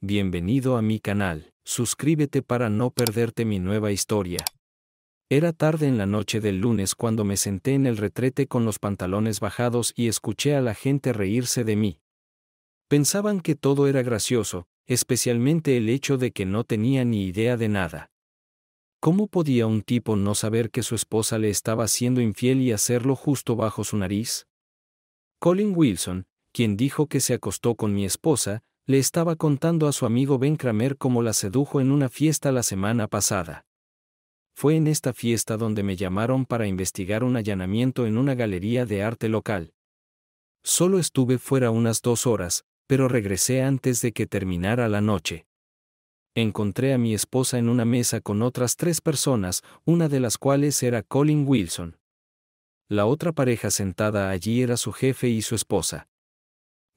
Bienvenido a mi canal, suscríbete para no perderte mi nueva historia. Era tarde en la noche del lunes cuando me senté en el retrete con los pantalones bajados y escuché a la gente reírse de mí. Pensaban que todo era gracioso, especialmente el hecho de que no tenía ni idea de nada. ¿Cómo podía un tipo no saber que su esposa le estaba siendo infiel y hacerlo justo bajo su nariz? Colin Wilson, quien dijo que se acostó con mi esposa, le estaba contando a su amigo Ben Kramer cómo la sedujo en una fiesta la semana pasada. Fue en esta fiesta donde me llamaron para investigar un allanamiento en una galería de arte local. Solo estuve fuera unas dos horas, pero regresé antes de que terminara la noche. Encontré a mi esposa en una mesa con otras tres personas, una de las cuales era Colin Wilson. La otra pareja sentada allí era su jefe y su esposa.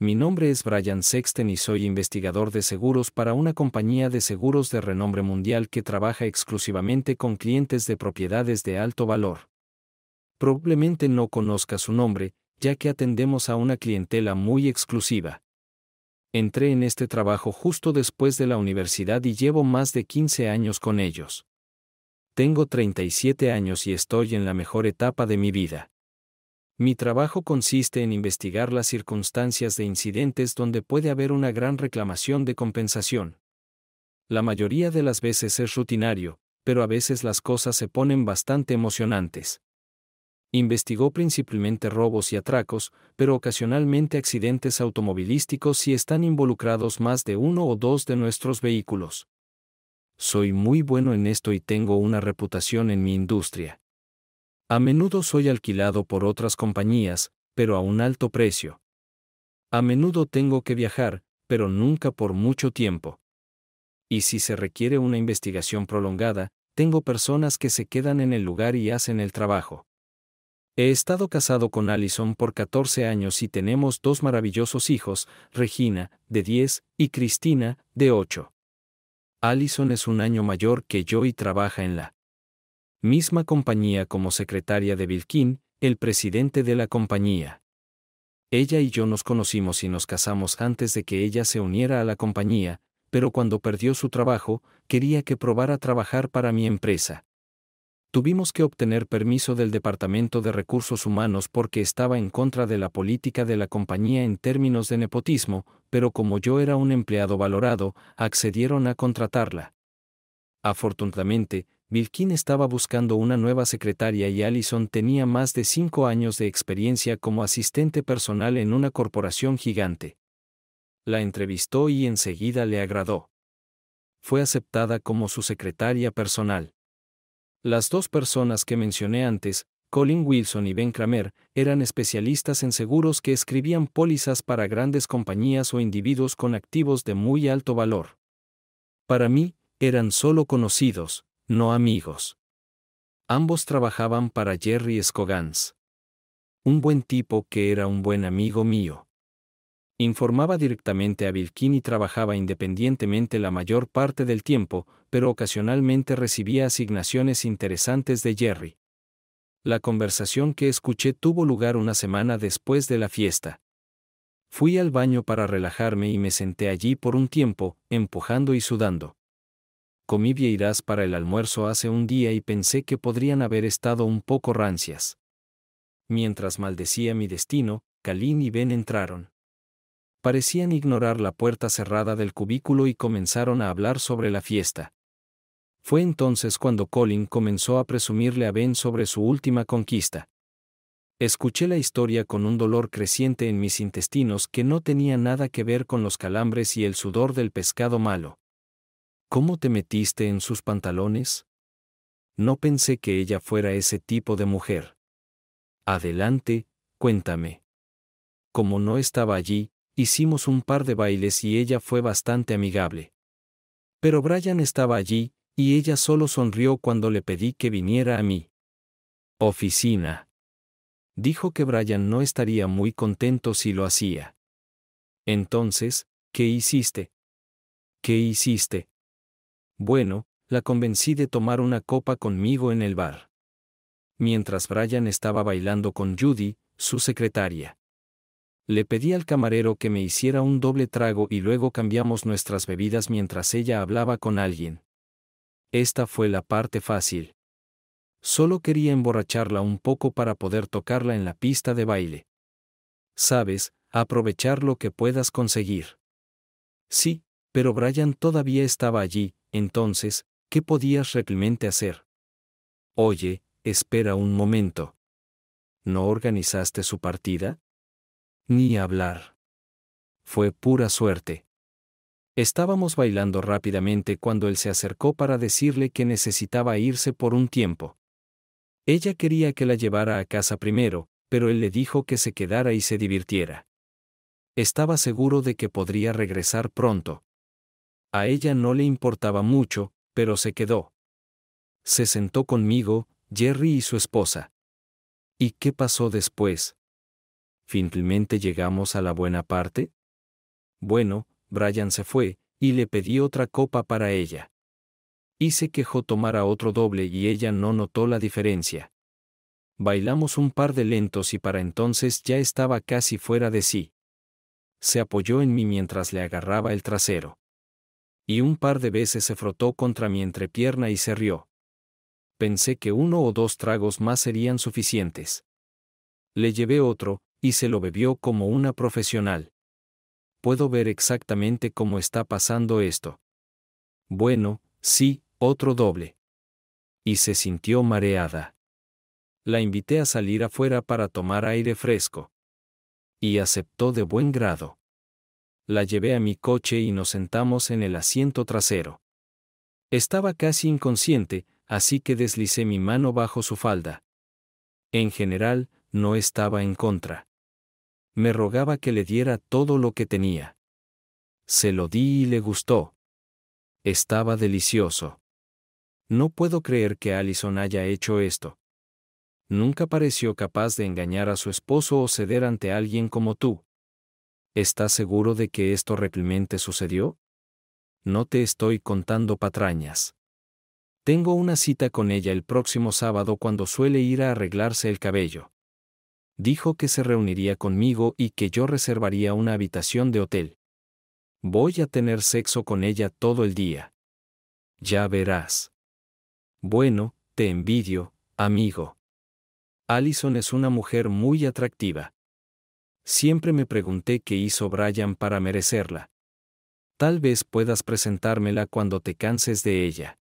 Mi nombre es Brian Sexton y soy investigador de seguros para una compañía de seguros de renombre mundial que trabaja exclusivamente con clientes de propiedades de alto valor. Probablemente no conozca su nombre, ya que atendemos a una clientela muy exclusiva. Entré en este trabajo justo después de la universidad y llevo más de 15 años con ellos. Tengo 37 años y estoy en la mejor etapa de mi vida. Mi trabajo consiste en investigar las circunstancias de incidentes donde puede haber una gran reclamación de compensación. La mayoría de las veces es rutinario, pero a veces las cosas se ponen bastante emocionantes. Investigó principalmente robos y atracos, pero ocasionalmente accidentes automovilísticos si están involucrados más de uno o dos de nuestros vehículos. Soy muy bueno en esto y tengo una reputación en mi industria. A menudo soy alquilado por otras compañías, pero a un alto precio. A menudo tengo que viajar, pero nunca por mucho tiempo. Y si se requiere una investigación prolongada, tengo personas que se quedan en el lugar y hacen el trabajo. He estado casado con Allison por 14 años y tenemos dos maravillosos hijos, Regina, de 10, y Cristina, de 8. Allison es un año mayor que yo y trabaja en la misma compañía como secretaria de Vilquín, el presidente de la compañía. Ella y yo nos conocimos y nos casamos antes de que ella se uniera a la compañía, pero cuando perdió su trabajo, quería que probara trabajar para mi empresa. Tuvimos que obtener permiso del Departamento de Recursos Humanos porque estaba en contra de la política de la compañía en términos de nepotismo, pero como yo era un empleado valorado, accedieron a contratarla. Afortunadamente, Birkin estaba buscando una nueva secretaria y Allison tenía más de cinco años de experiencia como asistente personal en una corporación gigante. La entrevistó y enseguida le agradó. Fue aceptada como su secretaria personal. Las dos personas que mencioné antes, Colin Wilson y Ben Kramer, eran especialistas en seguros que escribían pólizas para grandes compañías o individuos con activos de muy alto valor. Para mí, eran solo conocidos no amigos. Ambos trabajaban para Jerry Scogans. Un buen tipo que era un buen amigo mío. Informaba directamente a Vilkin y trabajaba independientemente la mayor parte del tiempo, pero ocasionalmente recibía asignaciones interesantes de Jerry. La conversación que escuché tuvo lugar una semana después de la fiesta. Fui al baño para relajarme y me senté allí por un tiempo, empujando y sudando. Comí vieiras para el almuerzo hace un día y pensé que podrían haber estado un poco rancias. Mientras maldecía mi destino, Kalin y Ben entraron. Parecían ignorar la puerta cerrada del cubículo y comenzaron a hablar sobre la fiesta. Fue entonces cuando Colin comenzó a presumirle a Ben sobre su última conquista. Escuché la historia con un dolor creciente en mis intestinos que no tenía nada que ver con los calambres y el sudor del pescado malo. ¿Cómo te metiste en sus pantalones? No pensé que ella fuera ese tipo de mujer. Adelante, cuéntame. Como no estaba allí, hicimos un par de bailes y ella fue bastante amigable. Pero Brian estaba allí, y ella solo sonrió cuando le pedí que viniera a mí. oficina. Dijo que Brian no estaría muy contento si lo hacía. Entonces, ¿qué hiciste? ¿Qué hiciste? Bueno, la convencí de tomar una copa conmigo en el bar. Mientras Brian estaba bailando con Judy, su secretaria. Le pedí al camarero que me hiciera un doble trago y luego cambiamos nuestras bebidas mientras ella hablaba con alguien. Esta fue la parte fácil. Solo quería emborracharla un poco para poder tocarla en la pista de baile. Sabes, aprovechar lo que puedas conseguir. Sí, pero Brian todavía estaba allí, entonces, ¿qué podías realmente hacer? Oye, espera un momento. ¿No organizaste su partida? Ni hablar. Fue pura suerte. Estábamos bailando rápidamente cuando él se acercó para decirle que necesitaba irse por un tiempo. Ella quería que la llevara a casa primero, pero él le dijo que se quedara y se divirtiera. Estaba seguro de que podría regresar pronto. A ella no le importaba mucho, pero se quedó. Se sentó conmigo, Jerry y su esposa. ¿Y qué pasó después? ¿Finalmente llegamos a la buena parte? Bueno, Brian se fue, y le pedí otra copa para ella. Y se quejó a otro doble y ella no notó la diferencia. Bailamos un par de lentos y para entonces ya estaba casi fuera de sí. Se apoyó en mí mientras le agarraba el trasero y un par de veces se frotó contra mi entrepierna y se rió. Pensé que uno o dos tragos más serían suficientes. Le llevé otro, y se lo bebió como una profesional. Puedo ver exactamente cómo está pasando esto. Bueno, sí, otro doble. Y se sintió mareada. La invité a salir afuera para tomar aire fresco. Y aceptó de buen grado la llevé a mi coche y nos sentamos en el asiento trasero. Estaba casi inconsciente, así que deslicé mi mano bajo su falda. En general, no estaba en contra. Me rogaba que le diera todo lo que tenía. Se lo di y le gustó. Estaba delicioso. No puedo creer que Allison haya hecho esto. Nunca pareció capaz de engañar a su esposo o ceder ante alguien como tú. ¿Estás seguro de que esto realmente sucedió? No te estoy contando patrañas. Tengo una cita con ella el próximo sábado cuando suele ir a arreglarse el cabello. Dijo que se reuniría conmigo y que yo reservaría una habitación de hotel. Voy a tener sexo con ella todo el día. Ya verás. Bueno, te envidio, amigo. Allison es una mujer muy atractiva. Siempre me pregunté qué hizo Brian para merecerla. Tal vez puedas presentármela cuando te canses de ella.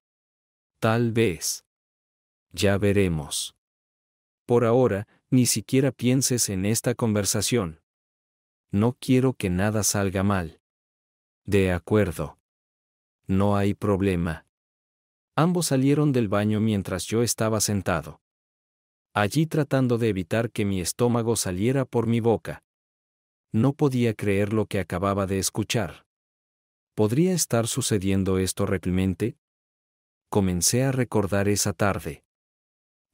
Tal vez. Ya veremos. Por ahora, ni siquiera pienses en esta conversación. No quiero que nada salga mal. De acuerdo. No hay problema. Ambos salieron del baño mientras yo estaba sentado allí tratando de evitar que mi estómago saliera por mi boca. No podía creer lo que acababa de escuchar. ¿Podría estar sucediendo esto realmente? Comencé a recordar esa tarde.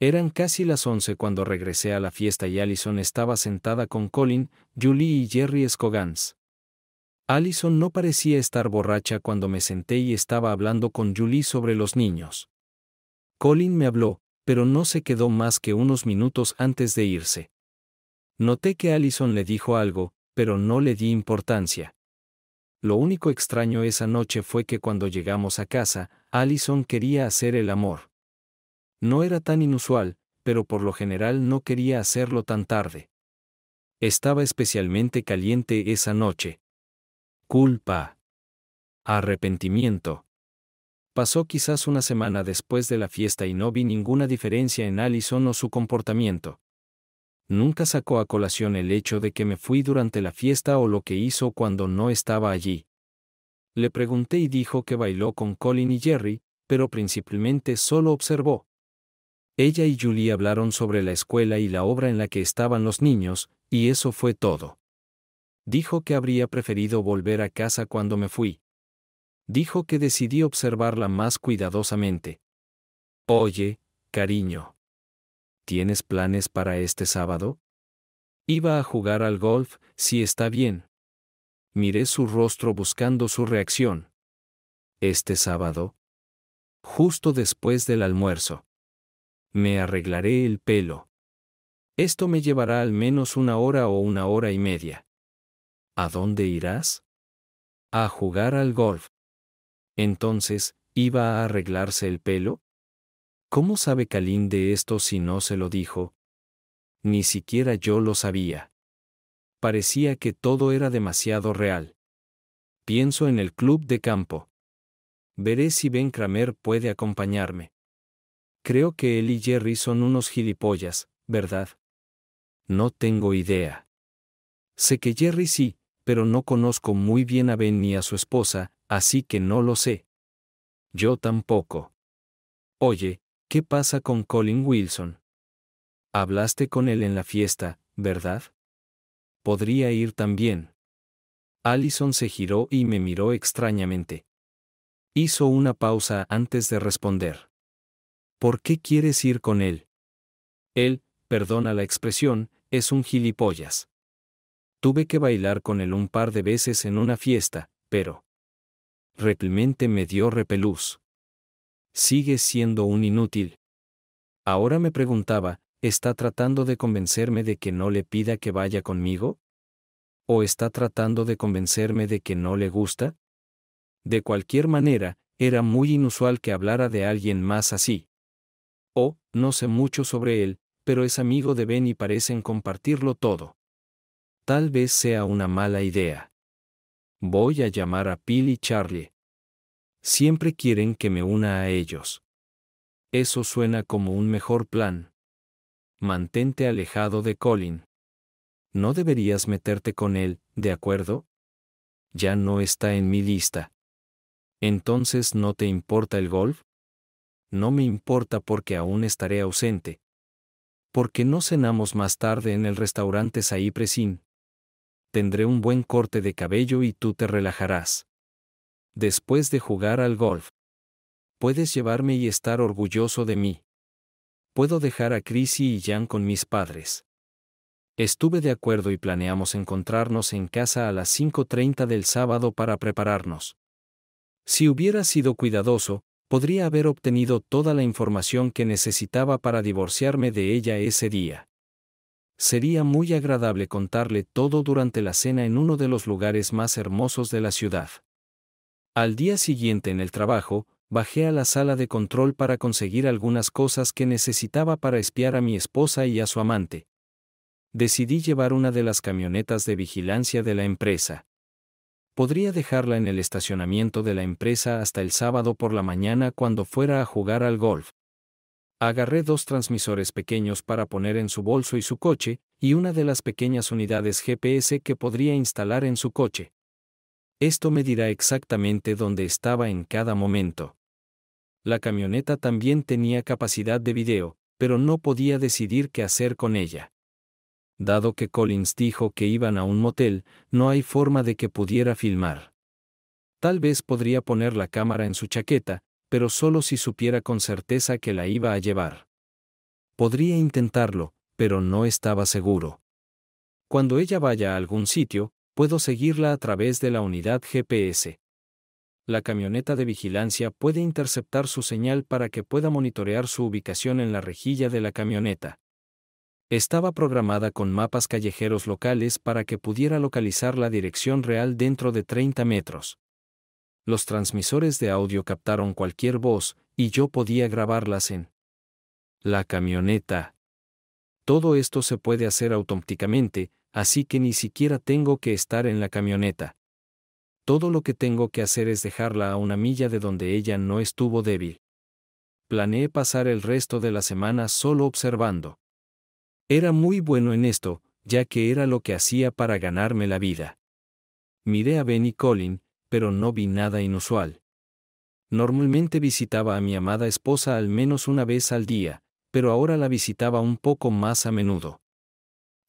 Eran casi las once cuando regresé a la fiesta y Allison estaba sentada con Colin, Julie y Jerry Scogans. Allison no parecía estar borracha cuando me senté y estaba hablando con Julie sobre los niños. Colin me habló, pero no se quedó más que unos minutos antes de irse. Noté que Allison le dijo algo, pero no le di importancia. Lo único extraño esa noche fue que cuando llegamos a casa, Allison quería hacer el amor. No era tan inusual, pero por lo general no quería hacerlo tan tarde. Estaba especialmente caliente esa noche. Culpa. Arrepentimiento. Pasó quizás una semana después de la fiesta y no vi ninguna diferencia en Allison o su comportamiento. Nunca sacó a colación el hecho de que me fui durante la fiesta o lo que hizo cuando no estaba allí. Le pregunté y dijo que bailó con Colin y Jerry, pero principalmente solo observó. Ella y Julie hablaron sobre la escuela y la obra en la que estaban los niños, y eso fue todo. Dijo que habría preferido volver a casa cuando me fui dijo que decidí observarla más cuidadosamente. Oye, cariño. ¿Tienes planes para este sábado? Iba a jugar al golf, si está bien. Miré su rostro buscando su reacción. Este sábado. Justo después del almuerzo. Me arreglaré el pelo. Esto me llevará al menos una hora o una hora y media. ¿A dónde irás? A jugar al golf. Entonces, ¿iba a arreglarse el pelo? ¿Cómo sabe Kalin de esto si no se lo dijo? Ni siquiera yo lo sabía. Parecía que todo era demasiado real. Pienso en el club de campo. Veré si Ben Kramer puede acompañarme. Creo que él y Jerry son unos gilipollas, ¿verdad? No tengo idea. Sé que Jerry sí, pero no conozco muy bien a Ben ni a su esposa, así que no lo sé. Yo tampoco. Oye, ¿qué pasa con Colin Wilson? Hablaste con él en la fiesta, ¿verdad? Podría ir también. Allison se giró y me miró extrañamente. Hizo una pausa antes de responder. ¿Por qué quieres ir con él? Él, perdona la expresión, es un gilipollas. Tuve que bailar con él un par de veces en una fiesta, pero realmente me dio repelús. Sigue siendo un inútil. Ahora me preguntaba, ¿está tratando de convencerme de que no le pida que vaya conmigo? ¿O está tratando de convencerme de que no le gusta? De cualquier manera, era muy inusual que hablara de alguien más así. Oh, no sé mucho sobre él, pero es amigo de Ben y parecen compartirlo todo. Tal vez sea una mala idea. Voy a llamar a Pil y Charlie. Siempre quieren que me una a ellos. Eso suena como un mejor plan. Mantente alejado de Colin. No deberías meterte con él, ¿de acuerdo? Ya no está en mi lista. Entonces, ¿no te importa el golf? No me importa porque aún estaré ausente. ¿Por qué no cenamos más tarde en el restaurante Saipresín? tendré un buen corte de cabello y tú te relajarás. Después de jugar al golf. Puedes llevarme y estar orgulloso de mí. Puedo dejar a Chrissy y Jan con mis padres. Estuve de acuerdo y planeamos encontrarnos en casa a las 5.30 del sábado para prepararnos. Si hubiera sido cuidadoso, podría haber obtenido toda la información que necesitaba para divorciarme de ella ese día. Sería muy agradable contarle todo durante la cena en uno de los lugares más hermosos de la ciudad. Al día siguiente en el trabajo, bajé a la sala de control para conseguir algunas cosas que necesitaba para espiar a mi esposa y a su amante. Decidí llevar una de las camionetas de vigilancia de la empresa. Podría dejarla en el estacionamiento de la empresa hasta el sábado por la mañana cuando fuera a jugar al golf. Agarré dos transmisores pequeños para poner en su bolso y su coche, y una de las pequeñas unidades GPS que podría instalar en su coche. Esto me dirá exactamente dónde estaba en cada momento. La camioneta también tenía capacidad de video, pero no podía decidir qué hacer con ella. Dado que Collins dijo que iban a un motel, no hay forma de que pudiera filmar. Tal vez podría poner la cámara en su chaqueta, pero solo si supiera con certeza que la iba a llevar. Podría intentarlo, pero no estaba seguro. Cuando ella vaya a algún sitio, puedo seguirla a través de la unidad GPS. La camioneta de vigilancia puede interceptar su señal para que pueda monitorear su ubicación en la rejilla de la camioneta. Estaba programada con mapas callejeros locales para que pudiera localizar la dirección real dentro de 30 metros los transmisores de audio captaron cualquier voz, y yo podía grabarlas en la camioneta. Todo esto se puede hacer automáticamente, así que ni siquiera tengo que estar en la camioneta. Todo lo que tengo que hacer es dejarla a una milla de donde ella no estuvo débil. Planeé pasar el resto de la semana solo observando. Era muy bueno en esto, ya que era lo que hacía para ganarme la vida. Miré a Ben y Colin, pero no vi nada inusual. Normalmente visitaba a mi amada esposa al menos una vez al día, pero ahora la visitaba un poco más a menudo.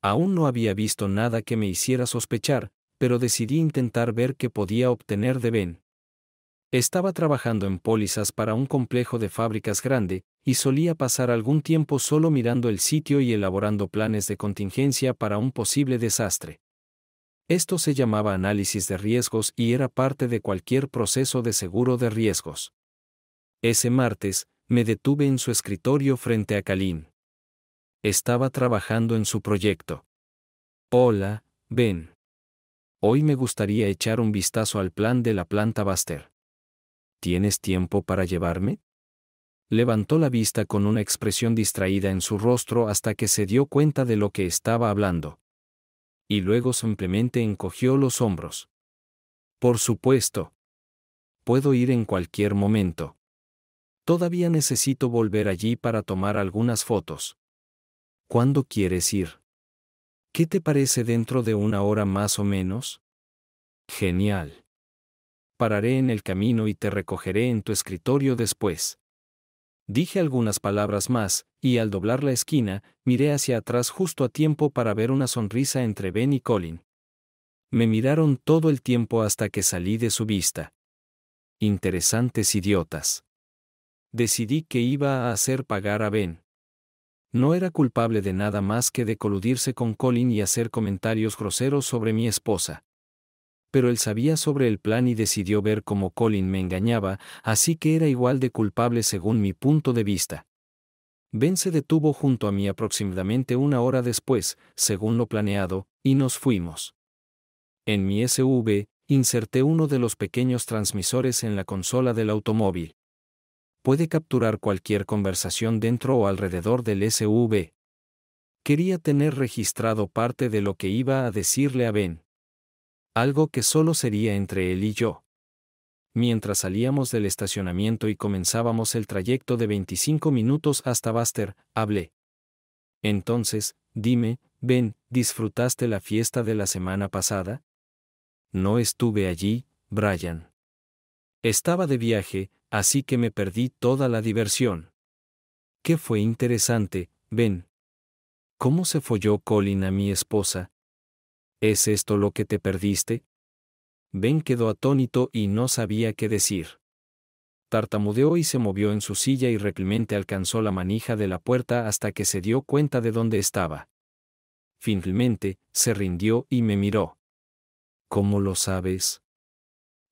Aún no había visto nada que me hiciera sospechar, pero decidí intentar ver qué podía obtener de Ben. Estaba trabajando en pólizas para un complejo de fábricas grande, y solía pasar algún tiempo solo mirando el sitio y elaborando planes de contingencia para un posible desastre. Esto se llamaba análisis de riesgos y era parte de cualquier proceso de seguro de riesgos. Ese martes, me detuve en su escritorio frente a Kalin. Estaba trabajando en su proyecto. Hola, Ben. Hoy me gustaría echar un vistazo al plan de la planta Baster. ¿Tienes tiempo para llevarme? Levantó la vista con una expresión distraída en su rostro hasta que se dio cuenta de lo que estaba hablando y luego simplemente encogió los hombros. Por supuesto. Puedo ir en cualquier momento. Todavía necesito volver allí para tomar algunas fotos. ¿Cuándo quieres ir? ¿Qué te parece dentro de una hora más o menos? Genial. Pararé en el camino y te recogeré en tu escritorio después. Dije algunas palabras más, y al doblar la esquina, miré hacia atrás justo a tiempo para ver una sonrisa entre Ben y Colin. Me miraron todo el tiempo hasta que salí de su vista. Interesantes idiotas. Decidí que iba a hacer pagar a Ben. No era culpable de nada más que de coludirse con Colin y hacer comentarios groseros sobre mi esposa pero él sabía sobre el plan y decidió ver cómo Colin me engañaba, así que era igual de culpable según mi punto de vista. Ben se detuvo junto a mí aproximadamente una hora después, según lo planeado, y nos fuimos. En mi SV, inserté uno de los pequeños transmisores en la consola del automóvil. Puede capturar cualquier conversación dentro o alrededor del SUV. Quería tener registrado parte de lo que iba a decirle a Ben. Algo que solo sería entre él y yo. Mientras salíamos del estacionamiento y comenzábamos el trayecto de 25 minutos hasta Baster, hablé. Entonces, dime, Ben, ¿disfrutaste la fiesta de la semana pasada? No estuve allí, Brian. Estaba de viaje, así que me perdí toda la diversión. ¿Qué fue interesante, Ben? ¿Cómo se folló Colin a mi esposa? ¿Es esto lo que te perdiste? Ben quedó atónito y no sabía qué decir. Tartamudeó y se movió en su silla y replemente alcanzó la manija de la puerta hasta que se dio cuenta de dónde estaba. Finalmente, se rindió y me miró. ¿Cómo lo sabes?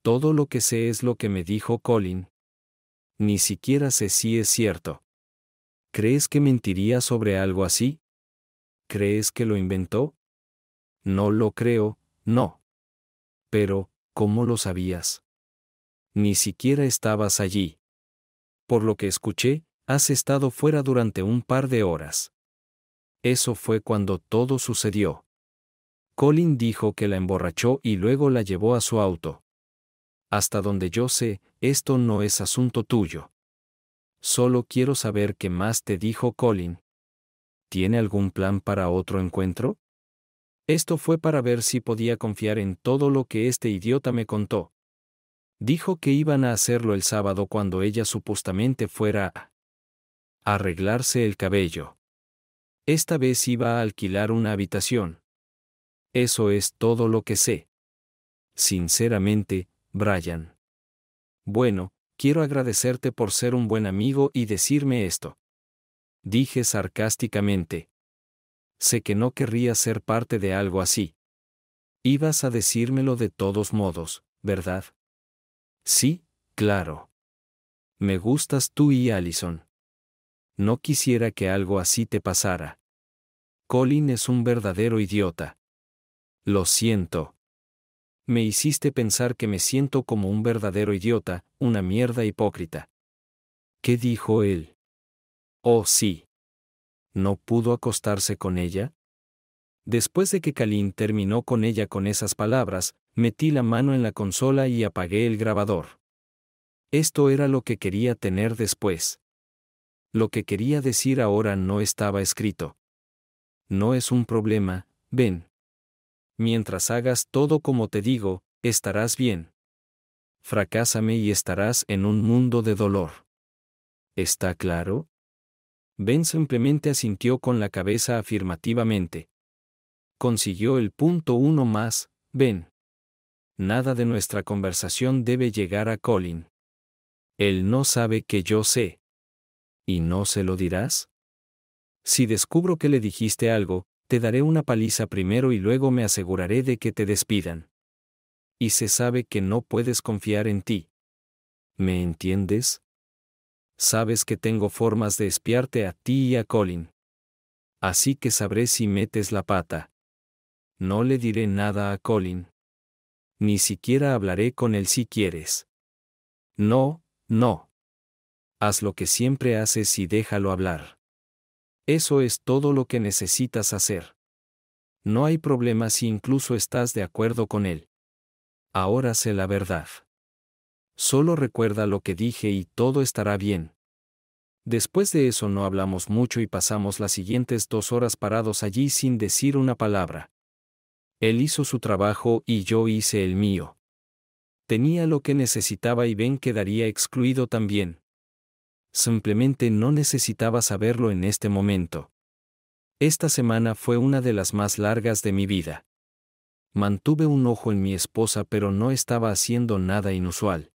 Todo lo que sé es lo que me dijo Colin. Ni siquiera sé si es cierto. ¿Crees que mentiría sobre algo así? ¿Crees que lo inventó? No lo creo, no. Pero, ¿cómo lo sabías? Ni siquiera estabas allí. Por lo que escuché, has estado fuera durante un par de horas. Eso fue cuando todo sucedió. Colin dijo que la emborrachó y luego la llevó a su auto. Hasta donde yo sé, esto no es asunto tuyo. Solo quiero saber qué más te dijo Colin. ¿Tiene algún plan para otro encuentro? Esto fue para ver si podía confiar en todo lo que este idiota me contó. Dijo que iban a hacerlo el sábado cuando ella supuestamente fuera a arreglarse el cabello. Esta vez iba a alquilar una habitación. Eso es todo lo que sé. Sinceramente, Brian. Bueno, quiero agradecerte por ser un buen amigo y decirme esto. Dije sarcásticamente sé que no querría ser parte de algo así. Ibas a decírmelo de todos modos, ¿verdad? Sí, claro. Me gustas tú y Allison. No quisiera que algo así te pasara. Colin es un verdadero idiota. Lo siento. Me hiciste pensar que me siento como un verdadero idiota, una mierda hipócrita. ¿Qué dijo él? Oh, sí no pudo acostarse con ella? Después de que Kalin terminó con ella con esas palabras, metí la mano en la consola y apagué el grabador. Esto era lo que quería tener después. Lo que quería decir ahora no estaba escrito. No es un problema, ven. Mientras hagas todo como te digo, estarás bien. Fracásame y estarás en un mundo de dolor. ¿Está claro? Ben simplemente asintió con la cabeza afirmativamente. Consiguió el punto uno más, Ben. Nada de nuestra conversación debe llegar a Colin. Él no sabe que yo sé. ¿Y no se lo dirás? Si descubro que le dijiste algo, te daré una paliza primero y luego me aseguraré de que te despidan. Y se sabe que no puedes confiar en ti. ¿Me entiendes? sabes que tengo formas de espiarte a ti y a Colin. Así que sabré si metes la pata. No le diré nada a Colin. Ni siquiera hablaré con él si quieres. No, no. Haz lo que siempre haces y déjalo hablar. Eso es todo lo que necesitas hacer. No hay problema si incluso estás de acuerdo con él. Ahora sé la verdad solo recuerda lo que dije y todo estará bien. Después de eso no hablamos mucho y pasamos las siguientes dos horas parados allí sin decir una palabra. Él hizo su trabajo y yo hice el mío. Tenía lo que necesitaba y Ben quedaría excluido también. Simplemente no necesitaba saberlo en este momento. Esta semana fue una de las más largas de mi vida. Mantuve un ojo en mi esposa pero no estaba haciendo nada inusual.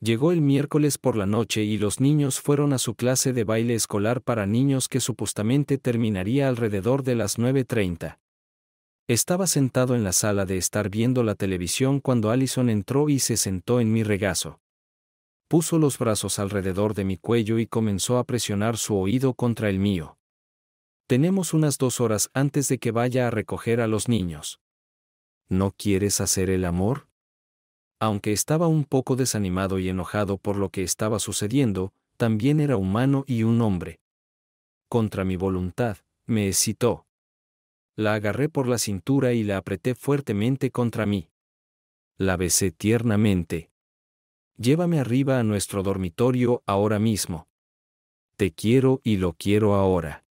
Llegó el miércoles por la noche y los niños fueron a su clase de baile escolar para niños que supuestamente terminaría alrededor de las 9.30. Estaba sentado en la sala de estar viendo la televisión cuando Allison entró y se sentó en mi regazo. Puso los brazos alrededor de mi cuello y comenzó a presionar su oído contra el mío. Tenemos unas dos horas antes de que vaya a recoger a los niños. ¿No quieres hacer el amor? aunque estaba un poco desanimado y enojado por lo que estaba sucediendo, también era humano y un hombre. Contra mi voluntad, me excitó. La agarré por la cintura y la apreté fuertemente contra mí. La besé tiernamente. Llévame arriba a nuestro dormitorio ahora mismo. Te quiero y lo quiero ahora.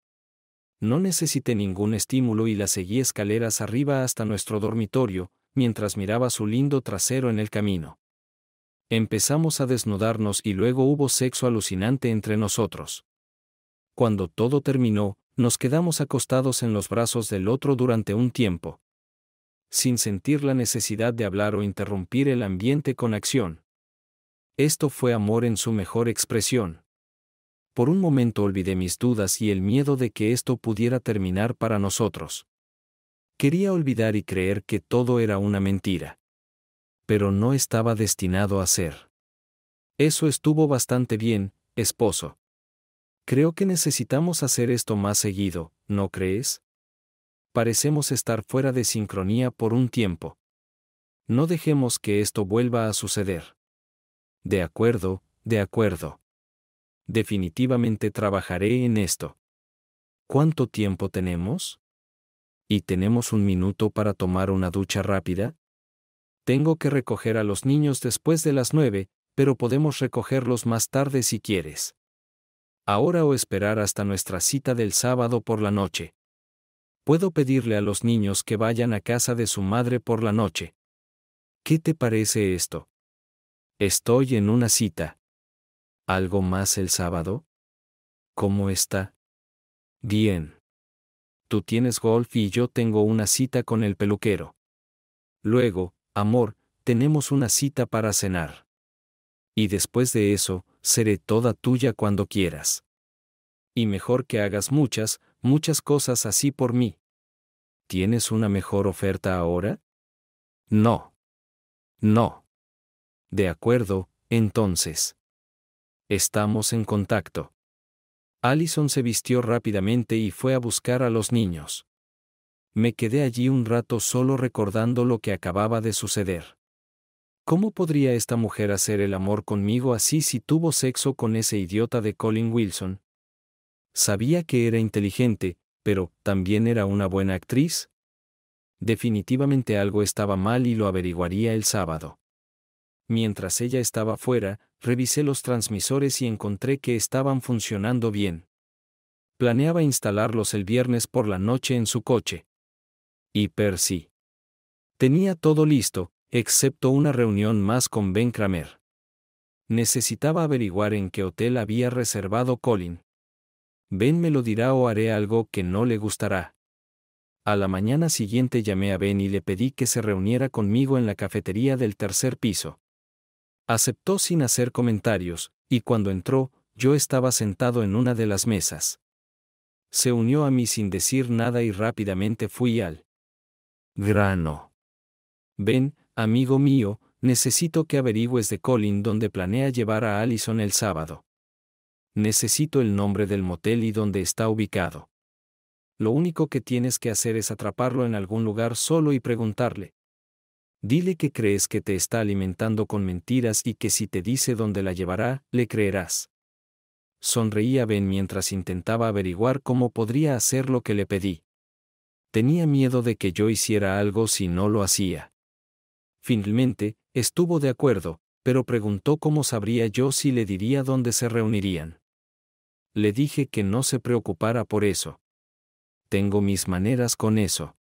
No necesité ningún estímulo y la seguí escaleras arriba hasta nuestro dormitorio, mientras miraba su lindo trasero en el camino. Empezamos a desnudarnos y luego hubo sexo alucinante entre nosotros. Cuando todo terminó, nos quedamos acostados en los brazos del otro durante un tiempo. Sin sentir la necesidad de hablar o interrumpir el ambiente con acción. Esto fue amor en su mejor expresión. Por un momento olvidé mis dudas y el miedo de que esto pudiera terminar para nosotros. Quería olvidar y creer que todo era una mentira. Pero no estaba destinado a ser. Eso estuvo bastante bien, esposo. Creo que necesitamos hacer esto más seguido, ¿no crees? Parecemos estar fuera de sincronía por un tiempo. No dejemos que esto vuelva a suceder. De acuerdo, de acuerdo. Definitivamente trabajaré en esto. ¿Cuánto tiempo tenemos? ¿Y tenemos un minuto para tomar una ducha rápida? Tengo que recoger a los niños después de las nueve, pero podemos recogerlos más tarde si quieres. Ahora o esperar hasta nuestra cita del sábado por la noche. Puedo pedirle a los niños que vayan a casa de su madre por la noche. ¿Qué te parece esto? Estoy en una cita. ¿Algo más el sábado? ¿Cómo está? Bien tú tienes golf y yo tengo una cita con el peluquero. Luego, amor, tenemos una cita para cenar. Y después de eso, seré toda tuya cuando quieras. Y mejor que hagas muchas, muchas cosas así por mí. ¿Tienes una mejor oferta ahora? No. No. De acuerdo, entonces. Estamos en contacto. Allison se vistió rápidamente y fue a buscar a los niños. Me quedé allí un rato solo recordando lo que acababa de suceder. ¿Cómo podría esta mujer hacer el amor conmigo así si tuvo sexo con ese idiota de Colin Wilson? Sabía que era inteligente, pero ¿también era una buena actriz? Definitivamente algo estaba mal y lo averiguaría el sábado. Mientras ella estaba fuera, revisé los transmisores y encontré que estaban funcionando bien. Planeaba instalarlos el viernes por la noche en su coche. Y Percy. Tenía todo listo, excepto una reunión más con Ben Kramer. Necesitaba averiguar en qué hotel había reservado Colin. Ben me lo dirá o haré algo que no le gustará. A la mañana siguiente llamé a Ben y le pedí que se reuniera conmigo en la cafetería del tercer piso. Aceptó sin hacer comentarios, y cuando entró, yo estaba sentado en una de las mesas. Se unió a mí sin decir nada y rápidamente fui al grano. Ven, amigo mío, necesito que averigües de Colin dónde planea llevar a Allison el sábado. Necesito el nombre del motel y dónde está ubicado. Lo único que tienes que hacer es atraparlo en algún lugar solo y preguntarle, dile que crees que te está alimentando con mentiras y que si te dice dónde la llevará, le creerás. Sonreía Ben mientras intentaba averiguar cómo podría hacer lo que le pedí. Tenía miedo de que yo hiciera algo si no lo hacía. Finalmente, estuvo de acuerdo, pero preguntó cómo sabría yo si le diría dónde se reunirían. Le dije que no se preocupara por eso. Tengo mis maneras con eso.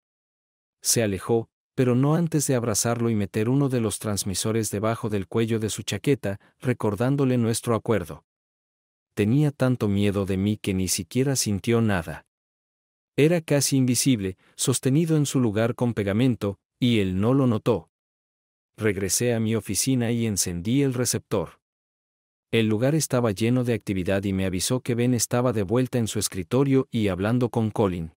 Se alejó, pero no antes de abrazarlo y meter uno de los transmisores debajo del cuello de su chaqueta, recordándole nuestro acuerdo. Tenía tanto miedo de mí que ni siquiera sintió nada. Era casi invisible, sostenido en su lugar con pegamento, y él no lo notó. Regresé a mi oficina y encendí el receptor. El lugar estaba lleno de actividad y me avisó que Ben estaba de vuelta en su escritorio y hablando con Colin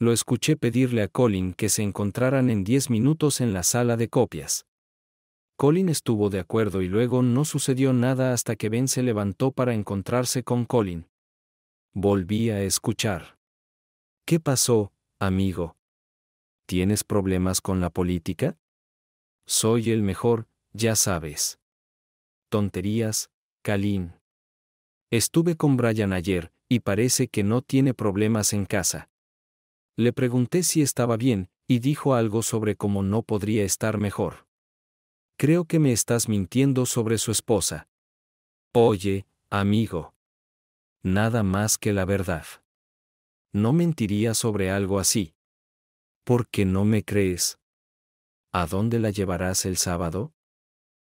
lo escuché pedirle a Colin que se encontraran en diez minutos en la sala de copias. Colin estuvo de acuerdo y luego no sucedió nada hasta que Ben se levantó para encontrarse con Colin. Volví a escuchar. ¿Qué pasó, amigo? ¿Tienes problemas con la política? Soy el mejor, ya sabes. Tonterías, Kalin. Estuve con Brian ayer, y parece que no tiene problemas en casa. Le pregunté si estaba bien, y dijo algo sobre cómo no podría estar mejor. Creo que me estás mintiendo sobre su esposa. Oye, amigo. Nada más que la verdad. No mentiría sobre algo así. ¿Por qué no me crees? ¿A dónde la llevarás el sábado?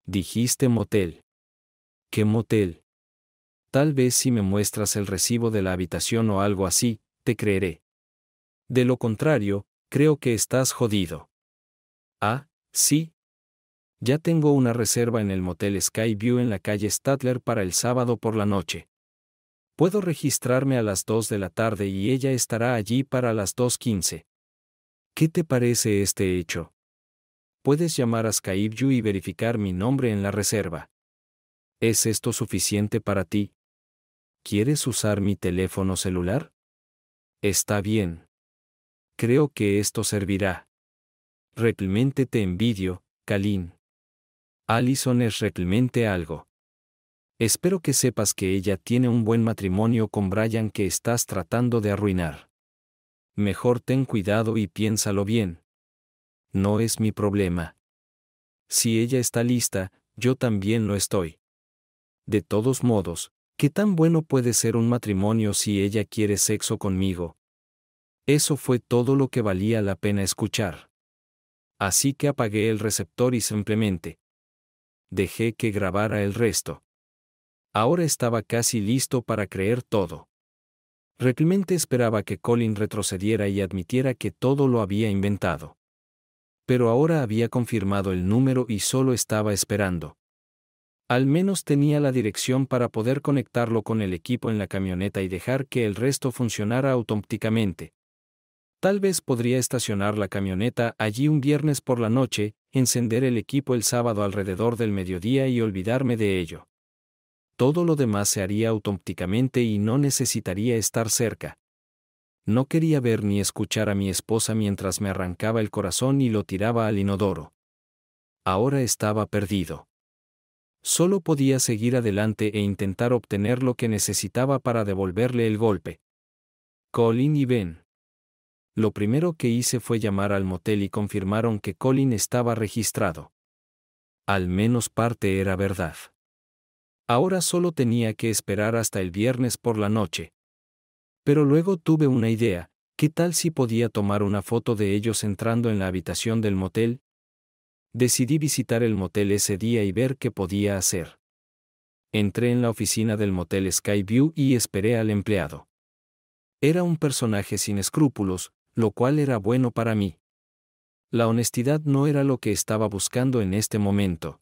Dijiste motel. ¿Qué motel? Tal vez si me muestras el recibo de la habitación o algo así, te creeré. De lo contrario, creo que estás jodido. Ah, sí. Ya tengo una reserva en el motel Skyview en la calle Stadler para el sábado por la noche. Puedo registrarme a las 2 de la tarde y ella estará allí para las 2.15. ¿Qué te parece este hecho? Puedes llamar a Skyview y verificar mi nombre en la reserva. ¿Es esto suficiente para ti? ¿Quieres usar mi teléfono celular? Está bien creo que esto servirá. Realmente te envidio, Kalin. Allison es realmente algo. Espero que sepas que ella tiene un buen matrimonio con Brian que estás tratando de arruinar. Mejor ten cuidado y piénsalo bien. No es mi problema. Si ella está lista, yo también lo estoy. De todos modos, ¿qué tan bueno puede ser un matrimonio si ella quiere sexo conmigo, eso fue todo lo que valía la pena escuchar. Así que apagué el receptor y simplemente dejé que grabara el resto. Ahora estaba casi listo para creer todo. Realmente esperaba que Colin retrocediera y admitiera que todo lo había inventado. Pero ahora había confirmado el número y solo estaba esperando. Al menos tenía la dirección para poder conectarlo con el equipo en la camioneta y dejar que el resto funcionara automáticamente. Tal vez podría estacionar la camioneta allí un viernes por la noche, encender el equipo el sábado alrededor del mediodía y olvidarme de ello. Todo lo demás se haría automáticamente y no necesitaría estar cerca. No quería ver ni escuchar a mi esposa mientras me arrancaba el corazón y lo tiraba al inodoro. Ahora estaba perdido. Solo podía seguir adelante e intentar obtener lo que necesitaba para devolverle el golpe. Colin y Ben. Lo primero que hice fue llamar al motel y confirmaron que Colin estaba registrado. Al menos parte era verdad. Ahora solo tenía que esperar hasta el viernes por la noche. Pero luego tuve una idea, ¿qué tal si podía tomar una foto de ellos entrando en la habitación del motel? Decidí visitar el motel ese día y ver qué podía hacer. Entré en la oficina del motel Skyview y esperé al empleado. Era un personaje sin escrúpulos, lo cual era bueno para mí. La honestidad no era lo que estaba buscando en este momento.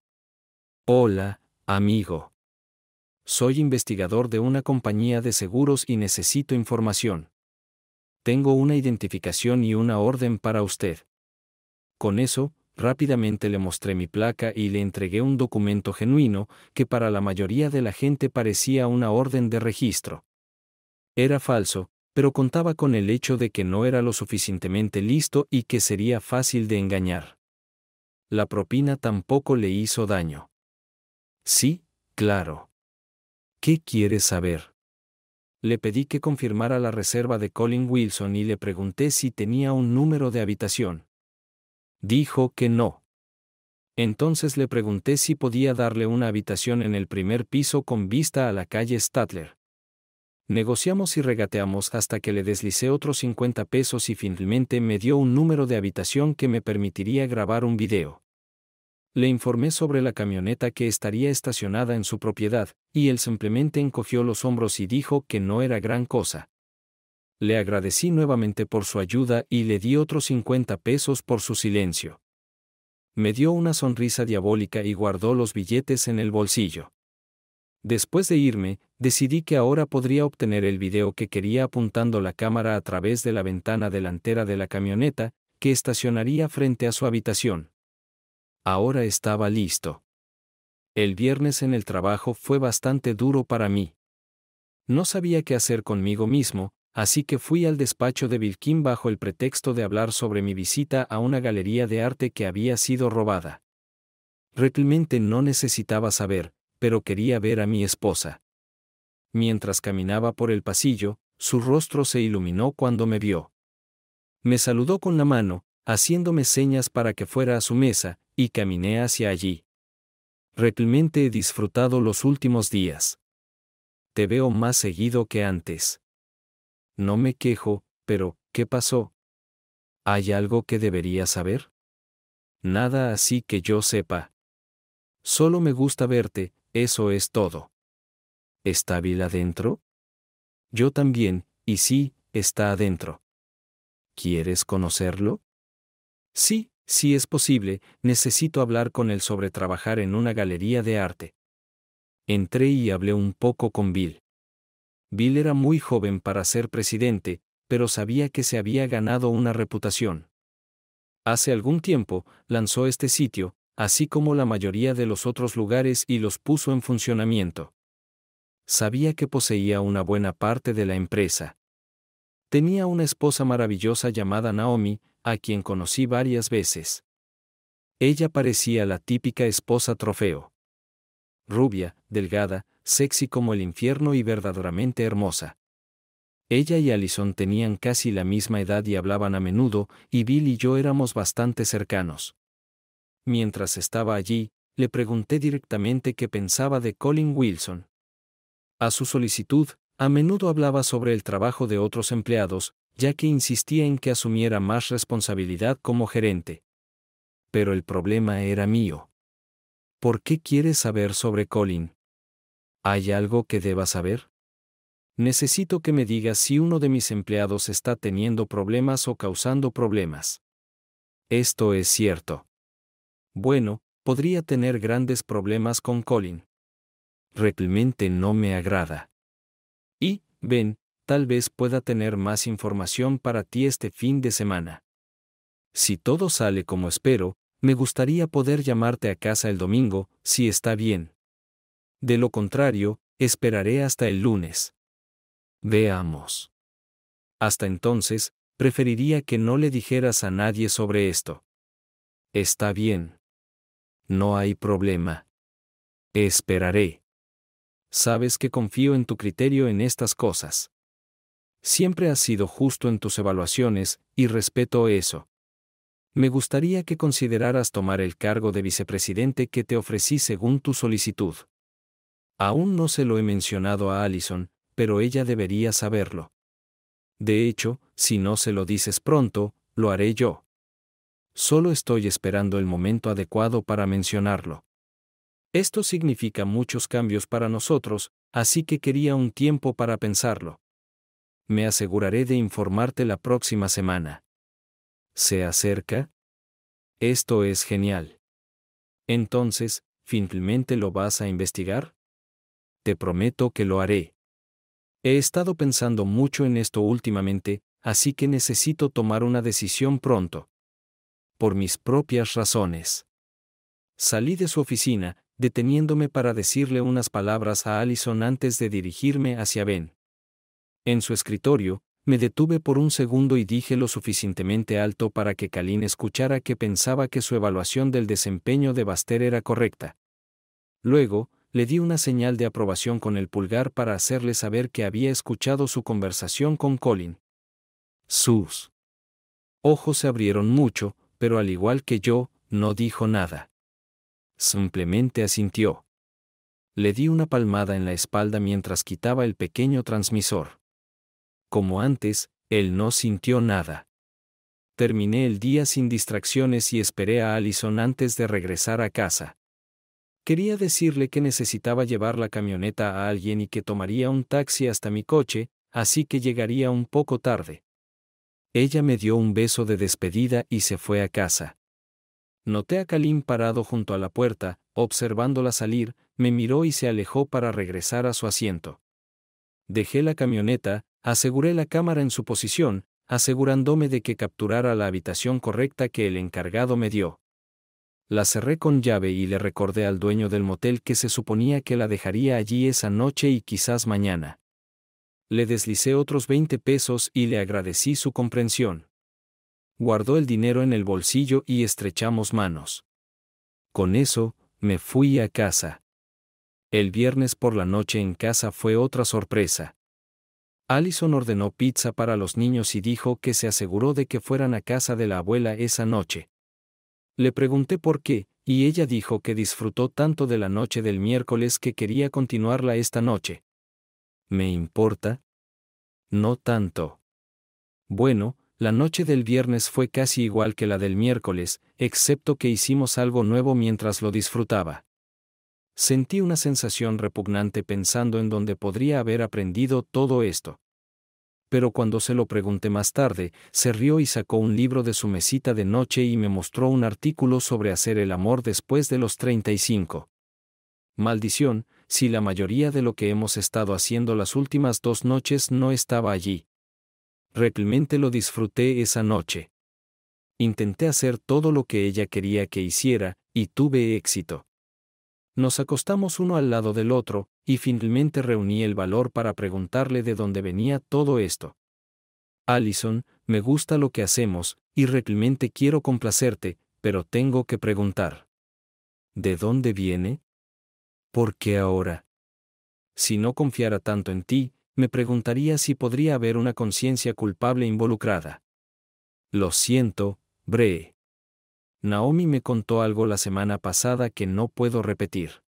Hola, amigo. Soy investigador de una compañía de seguros y necesito información. Tengo una identificación y una orden para usted. Con eso, rápidamente le mostré mi placa y le entregué un documento genuino que para la mayoría de la gente parecía una orden de registro. Era falso, pero contaba con el hecho de que no era lo suficientemente listo y que sería fácil de engañar. La propina tampoco le hizo daño. Sí, claro. ¿Qué quieres saber? Le pedí que confirmara la reserva de Colin Wilson y le pregunté si tenía un número de habitación. Dijo que no. Entonces le pregunté si podía darle una habitación en el primer piso con vista a la calle Statler. Negociamos y regateamos hasta que le deslicé otros 50 pesos y finalmente me dio un número de habitación que me permitiría grabar un video. Le informé sobre la camioneta que estaría estacionada en su propiedad, y él simplemente encogió los hombros y dijo que no era gran cosa. Le agradecí nuevamente por su ayuda y le di otros 50 pesos por su silencio. Me dio una sonrisa diabólica y guardó los billetes en el bolsillo. Después de irme, decidí que ahora podría obtener el video que quería apuntando la cámara a través de la ventana delantera de la camioneta, que estacionaría frente a su habitación. Ahora estaba listo. El viernes en el trabajo fue bastante duro para mí. No sabía qué hacer conmigo mismo, así que fui al despacho de Vilquín bajo el pretexto de hablar sobre mi visita a una galería de arte que había sido robada. Realmente no necesitaba saber, pero quería ver a mi esposa. Mientras caminaba por el pasillo, su rostro se iluminó cuando me vio. Me saludó con la mano, haciéndome señas para que fuera a su mesa, y caminé hacia allí. Realmente he disfrutado los últimos días. Te veo más seguido que antes. No me quejo, pero, ¿qué pasó? ¿Hay algo que debería saber? Nada así que yo sepa. Solo me gusta verte, eso es todo. ¿Está Bill adentro? Yo también, y sí, está adentro. ¿Quieres conocerlo? Sí, si es posible, necesito hablar con él sobre trabajar en una galería de arte. Entré y hablé un poco con Bill. Bill era muy joven para ser presidente, pero sabía que se había ganado una reputación. Hace algún tiempo, lanzó este sitio, así como la mayoría de los otros lugares y los puso en funcionamiento. Sabía que poseía una buena parte de la empresa. Tenía una esposa maravillosa llamada Naomi, a quien conocí varias veces. Ella parecía la típica esposa trofeo. Rubia, delgada, sexy como el infierno y verdaderamente hermosa. Ella y Allison tenían casi la misma edad y hablaban a menudo, y Bill y yo éramos bastante cercanos. Mientras estaba allí, le pregunté directamente qué pensaba de Colin Wilson. A su solicitud, a menudo hablaba sobre el trabajo de otros empleados, ya que insistía en que asumiera más responsabilidad como gerente. Pero el problema era mío. ¿Por qué quieres saber sobre Colin? ¿Hay algo que deba saber? Necesito que me digas si uno de mis empleados está teniendo problemas o causando problemas. Esto es cierto bueno, podría tener grandes problemas con Colin. Realmente no me agrada. Y, ven, tal vez pueda tener más información para ti este fin de semana. Si todo sale como espero, me gustaría poder llamarte a casa el domingo, si está bien. De lo contrario, esperaré hasta el lunes. Veamos. Hasta entonces, preferiría que no le dijeras a nadie sobre esto. Está bien. No hay problema. Esperaré. Sabes que confío en tu criterio en estas cosas. Siempre has sido justo en tus evaluaciones y respeto eso. Me gustaría que consideraras tomar el cargo de vicepresidente que te ofrecí según tu solicitud. Aún no se lo he mencionado a Allison, pero ella debería saberlo. De hecho, si no se lo dices pronto, lo haré yo solo estoy esperando el momento adecuado para mencionarlo. Esto significa muchos cambios para nosotros, así que quería un tiempo para pensarlo. Me aseguraré de informarte la próxima semana. ¿Se acerca? Esto es genial. Entonces, ¿finalmente lo vas a investigar? Te prometo que lo haré. He estado pensando mucho en esto últimamente, así que necesito tomar una decisión pronto por mis propias razones. Salí de su oficina, deteniéndome para decirle unas palabras a Allison antes de dirigirme hacia Ben. En su escritorio, me detuve por un segundo y dije lo suficientemente alto para que Kalin escuchara que pensaba que su evaluación del desempeño de Baster era correcta. Luego, le di una señal de aprobación con el pulgar para hacerle saber que había escuchado su conversación con Colin. Sus ojos se abrieron mucho, pero al igual que yo, no dijo nada. Simplemente asintió. Le di una palmada en la espalda mientras quitaba el pequeño transmisor. Como antes, él no sintió nada. Terminé el día sin distracciones y esperé a Allison antes de regresar a casa. Quería decirle que necesitaba llevar la camioneta a alguien y que tomaría un taxi hasta mi coche, así que llegaría un poco tarde. Ella me dio un beso de despedida y se fue a casa. Noté a Kalim parado junto a la puerta, observándola salir, me miró y se alejó para regresar a su asiento. Dejé la camioneta, aseguré la cámara en su posición, asegurándome de que capturara la habitación correcta que el encargado me dio. La cerré con llave y le recordé al dueño del motel que se suponía que la dejaría allí esa noche y quizás mañana le deslicé otros 20 pesos y le agradecí su comprensión. Guardó el dinero en el bolsillo y estrechamos manos. Con eso, me fui a casa. El viernes por la noche en casa fue otra sorpresa. Allison ordenó pizza para los niños y dijo que se aseguró de que fueran a casa de la abuela esa noche. Le pregunté por qué, y ella dijo que disfrutó tanto de la noche del miércoles que quería continuarla esta noche. ¿Me importa? No tanto. Bueno, la noche del viernes fue casi igual que la del miércoles, excepto que hicimos algo nuevo mientras lo disfrutaba. Sentí una sensación repugnante pensando en dónde podría haber aprendido todo esto. Pero cuando se lo pregunté más tarde, se rió y sacó un libro de su mesita de noche y me mostró un artículo sobre hacer el amor después de los 35. Maldición, si la mayoría de lo que hemos estado haciendo las últimas dos noches no estaba allí. Realmente lo disfruté esa noche. Intenté hacer todo lo que ella quería que hiciera, y tuve éxito. Nos acostamos uno al lado del otro, y finalmente reuní el valor para preguntarle de dónde venía todo esto. Allison, me gusta lo que hacemos, y realmente quiero complacerte, pero tengo que preguntar. ¿De dónde viene? ¿por qué ahora? Si no confiara tanto en ti, me preguntaría si podría haber una conciencia culpable involucrada. Lo siento, Bre. Naomi me contó algo la semana pasada que no puedo repetir.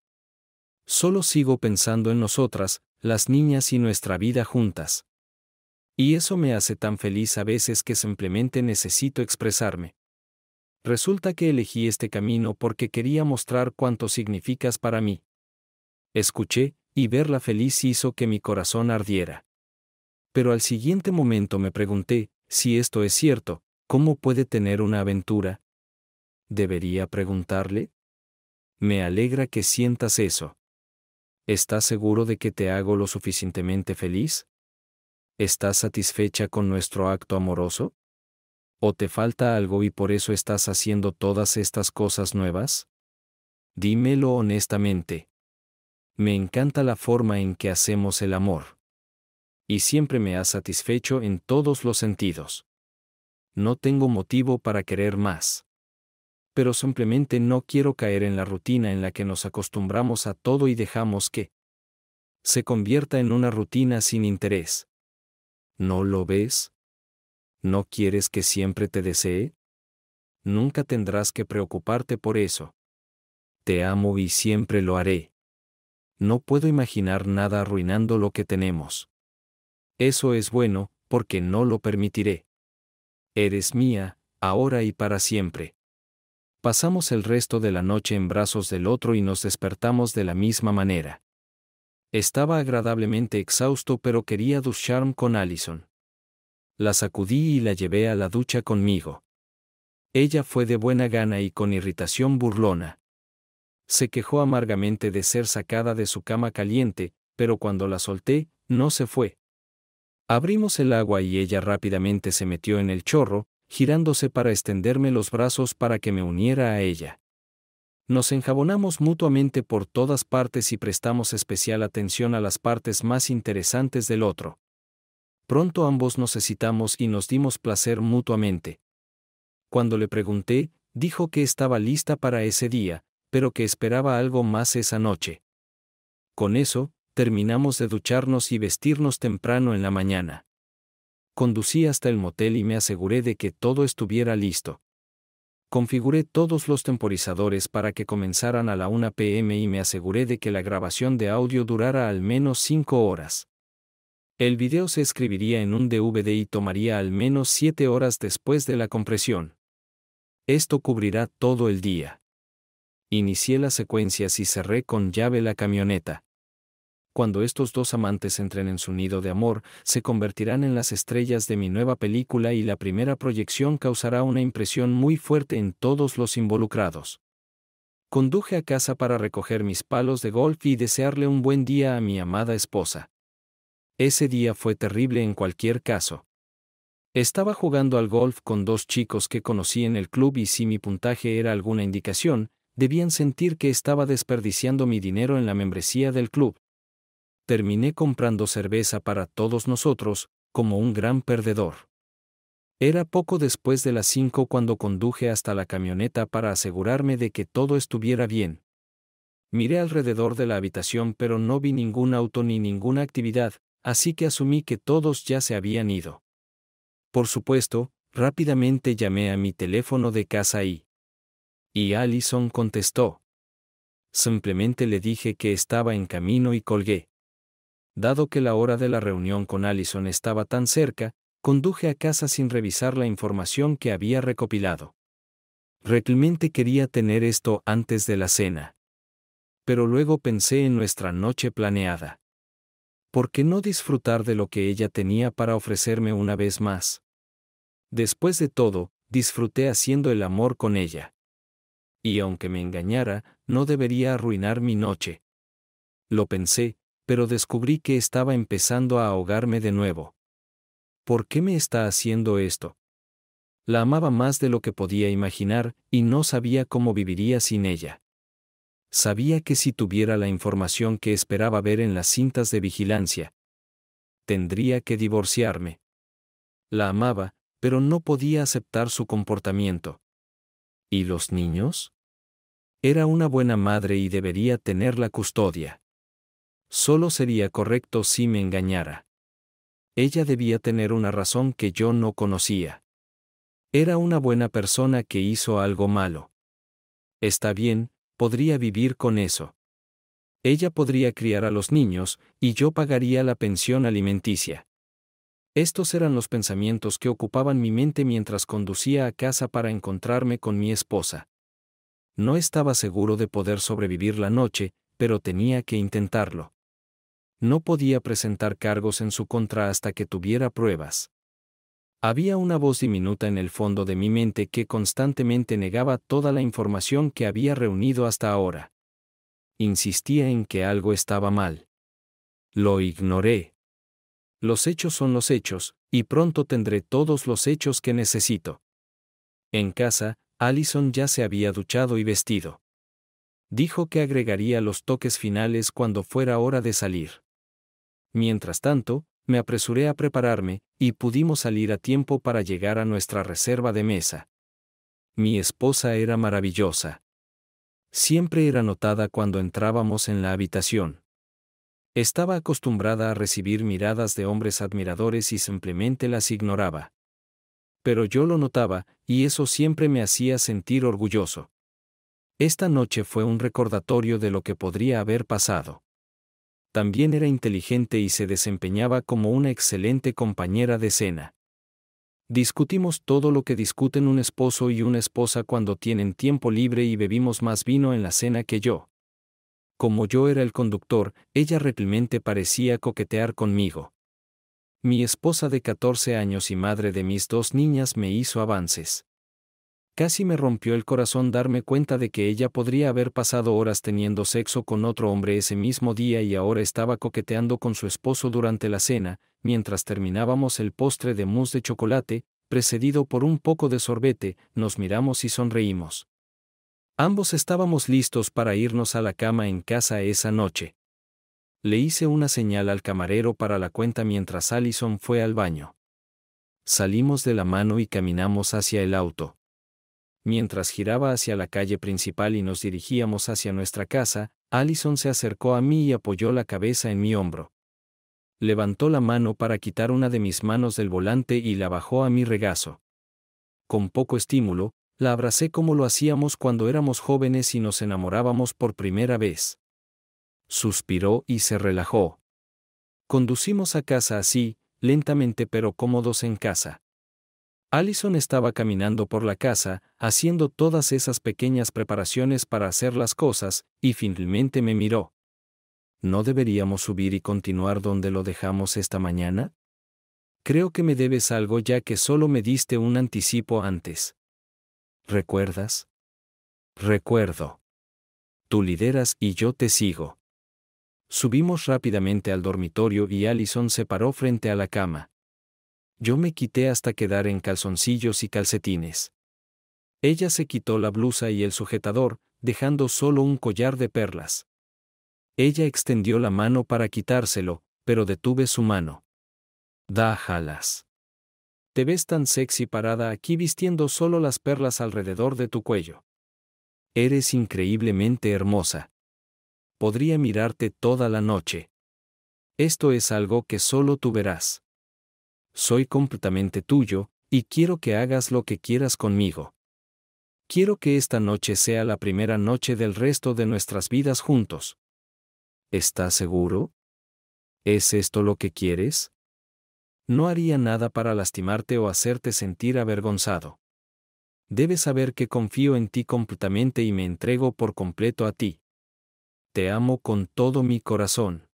Solo sigo pensando en nosotras, las niñas y nuestra vida juntas. Y eso me hace tan feliz a veces que simplemente necesito expresarme. Resulta que elegí este camino porque quería mostrar cuánto significas para mí escuché, y verla feliz hizo que mi corazón ardiera. Pero al siguiente momento me pregunté, si esto es cierto, ¿cómo puede tener una aventura? ¿Debería preguntarle? Me alegra que sientas eso. ¿Estás seguro de que te hago lo suficientemente feliz? ¿Estás satisfecha con nuestro acto amoroso? ¿O te falta algo y por eso estás haciendo todas estas cosas nuevas? Dímelo honestamente. Me encanta la forma en que hacemos el amor. Y siempre me ha satisfecho en todos los sentidos. No tengo motivo para querer más. Pero simplemente no quiero caer en la rutina en la que nos acostumbramos a todo y dejamos que se convierta en una rutina sin interés. ¿No lo ves? ¿No quieres que siempre te desee? Nunca tendrás que preocuparte por eso. Te amo y siempre lo haré no puedo imaginar nada arruinando lo que tenemos. Eso es bueno, porque no lo permitiré. Eres mía, ahora y para siempre. Pasamos el resto de la noche en brazos del otro y nos despertamos de la misma manera. Estaba agradablemente exhausto pero quería ducharme con Allison. La sacudí y la llevé a la ducha conmigo. Ella fue de buena gana y con irritación burlona se quejó amargamente de ser sacada de su cama caliente, pero cuando la solté, no se fue. Abrimos el agua y ella rápidamente se metió en el chorro, girándose para extenderme los brazos para que me uniera a ella. Nos enjabonamos mutuamente por todas partes y prestamos especial atención a las partes más interesantes del otro. Pronto ambos nos excitamos y nos dimos placer mutuamente. Cuando le pregunté, dijo que estaba lista para ese día, pero que esperaba algo más esa noche. Con eso, terminamos de ducharnos y vestirnos temprano en la mañana. Conducí hasta el motel y me aseguré de que todo estuviera listo. Configuré todos los temporizadores para que comenzaran a la 1 pm y me aseguré de que la grabación de audio durara al menos 5 horas. El video se escribiría en un DVD y tomaría al menos 7 horas después de la compresión. Esto cubrirá todo el día. Inicié las secuencias y cerré con llave la camioneta. Cuando estos dos amantes entren en su nido de amor, se convertirán en las estrellas de mi nueva película y la primera proyección causará una impresión muy fuerte en todos los involucrados. Conduje a casa para recoger mis palos de golf y desearle un buen día a mi amada esposa. Ese día fue terrible en cualquier caso. Estaba jugando al golf con dos chicos que conocí en el club y si mi puntaje era alguna indicación, debían sentir que estaba desperdiciando mi dinero en la membresía del club. Terminé comprando cerveza para todos nosotros, como un gran perdedor. Era poco después de las 5 cuando conduje hasta la camioneta para asegurarme de que todo estuviera bien. Miré alrededor de la habitación pero no vi ningún auto ni ninguna actividad, así que asumí que todos ya se habían ido. Por supuesto, rápidamente llamé a mi teléfono de casa y, y Allison contestó. Simplemente le dije que estaba en camino y colgué. Dado que la hora de la reunión con Allison estaba tan cerca, conduje a casa sin revisar la información que había recopilado. Realmente quería tener esto antes de la cena. Pero luego pensé en nuestra noche planeada. ¿Por qué no disfrutar de lo que ella tenía para ofrecerme una vez más? Después de todo, disfruté haciendo el amor con ella y aunque me engañara, no debería arruinar mi noche. Lo pensé, pero descubrí que estaba empezando a ahogarme de nuevo. ¿Por qué me está haciendo esto? La amaba más de lo que podía imaginar, y no sabía cómo viviría sin ella. Sabía que si tuviera la información que esperaba ver en las cintas de vigilancia, tendría que divorciarme. La amaba, pero no podía aceptar su comportamiento. ¿Y los niños? Era una buena madre y debería tener la custodia. Solo sería correcto si me engañara. Ella debía tener una razón que yo no conocía. Era una buena persona que hizo algo malo. Está bien, podría vivir con eso. Ella podría criar a los niños, y yo pagaría la pensión alimenticia. Estos eran los pensamientos que ocupaban mi mente mientras conducía a casa para encontrarme con mi esposa. No estaba seguro de poder sobrevivir la noche, pero tenía que intentarlo. No podía presentar cargos en su contra hasta que tuviera pruebas. Había una voz diminuta en el fondo de mi mente que constantemente negaba toda la información que había reunido hasta ahora. Insistía en que algo estaba mal. Lo ignoré. Los hechos son los hechos, y pronto tendré todos los hechos que necesito. En casa, Allison ya se había duchado y vestido. Dijo que agregaría los toques finales cuando fuera hora de salir. Mientras tanto, me apresuré a prepararme, y pudimos salir a tiempo para llegar a nuestra reserva de mesa. Mi esposa era maravillosa. Siempre era notada cuando entrábamos en la habitación. Estaba acostumbrada a recibir miradas de hombres admiradores y simplemente las ignoraba pero yo lo notaba, y eso siempre me hacía sentir orgulloso. Esta noche fue un recordatorio de lo que podría haber pasado. También era inteligente y se desempeñaba como una excelente compañera de cena. Discutimos todo lo que discuten un esposo y una esposa cuando tienen tiempo libre y bebimos más vino en la cena que yo. Como yo era el conductor, ella realmente parecía coquetear conmigo mi esposa de 14 años y madre de mis dos niñas me hizo avances. Casi me rompió el corazón darme cuenta de que ella podría haber pasado horas teniendo sexo con otro hombre ese mismo día y ahora estaba coqueteando con su esposo durante la cena, mientras terminábamos el postre de mousse de chocolate, precedido por un poco de sorbete, nos miramos y sonreímos. Ambos estábamos listos para irnos a la cama en casa esa noche. Le hice una señal al camarero para la cuenta mientras Allison fue al baño. Salimos de la mano y caminamos hacia el auto. Mientras giraba hacia la calle principal y nos dirigíamos hacia nuestra casa, Allison se acercó a mí y apoyó la cabeza en mi hombro. Levantó la mano para quitar una de mis manos del volante y la bajó a mi regazo. Con poco estímulo, la abracé como lo hacíamos cuando éramos jóvenes y nos enamorábamos por primera vez suspiró y se relajó. Conducimos a casa así, lentamente pero cómodos en casa. Allison estaba caminando por la casa, haciendo todas esas pequeñas preparaciones para hacer las cosas, y finalmente me miró. ¿No deberíamos subir y continuar donde lo dejamos esta mañana? Creo que me debes algo ya que solo me diste un anticipo antes. ¿Recuerdas? Recuerdo. Tú lideras y yo te sigo. Subimos rápidamente al dormitorio y Allison se paró frente a la cama. Yo me quité hasta quedar en calzoncillos y calcetines. Ella se quitó la blusa y el sujetador, dejando solo un collar de perlas. Ella extendió la mano para quitárselo, pero detuve su mano. Da jalas. Te ves tan sexy parada aquí vistiendo solo las perlas alrededor de tu cuello. Eres increíblemente hermosa podría mirarte toda la noche. Esto es algo que solo tú verás. Soy completamente tuyo, y quiero que hagas lo que quieras conmigo. Quiero que esta noche sea la primera noche del resto de nuestras vidas juntos. ¿Estás seguro? ¿Es esto lo que quieres? No haría nada para lastimarte o hacerte sentir avergonzado. Debes saber que confío en ti completamente y me entrego por completo a ti te amo con todo mi corazón.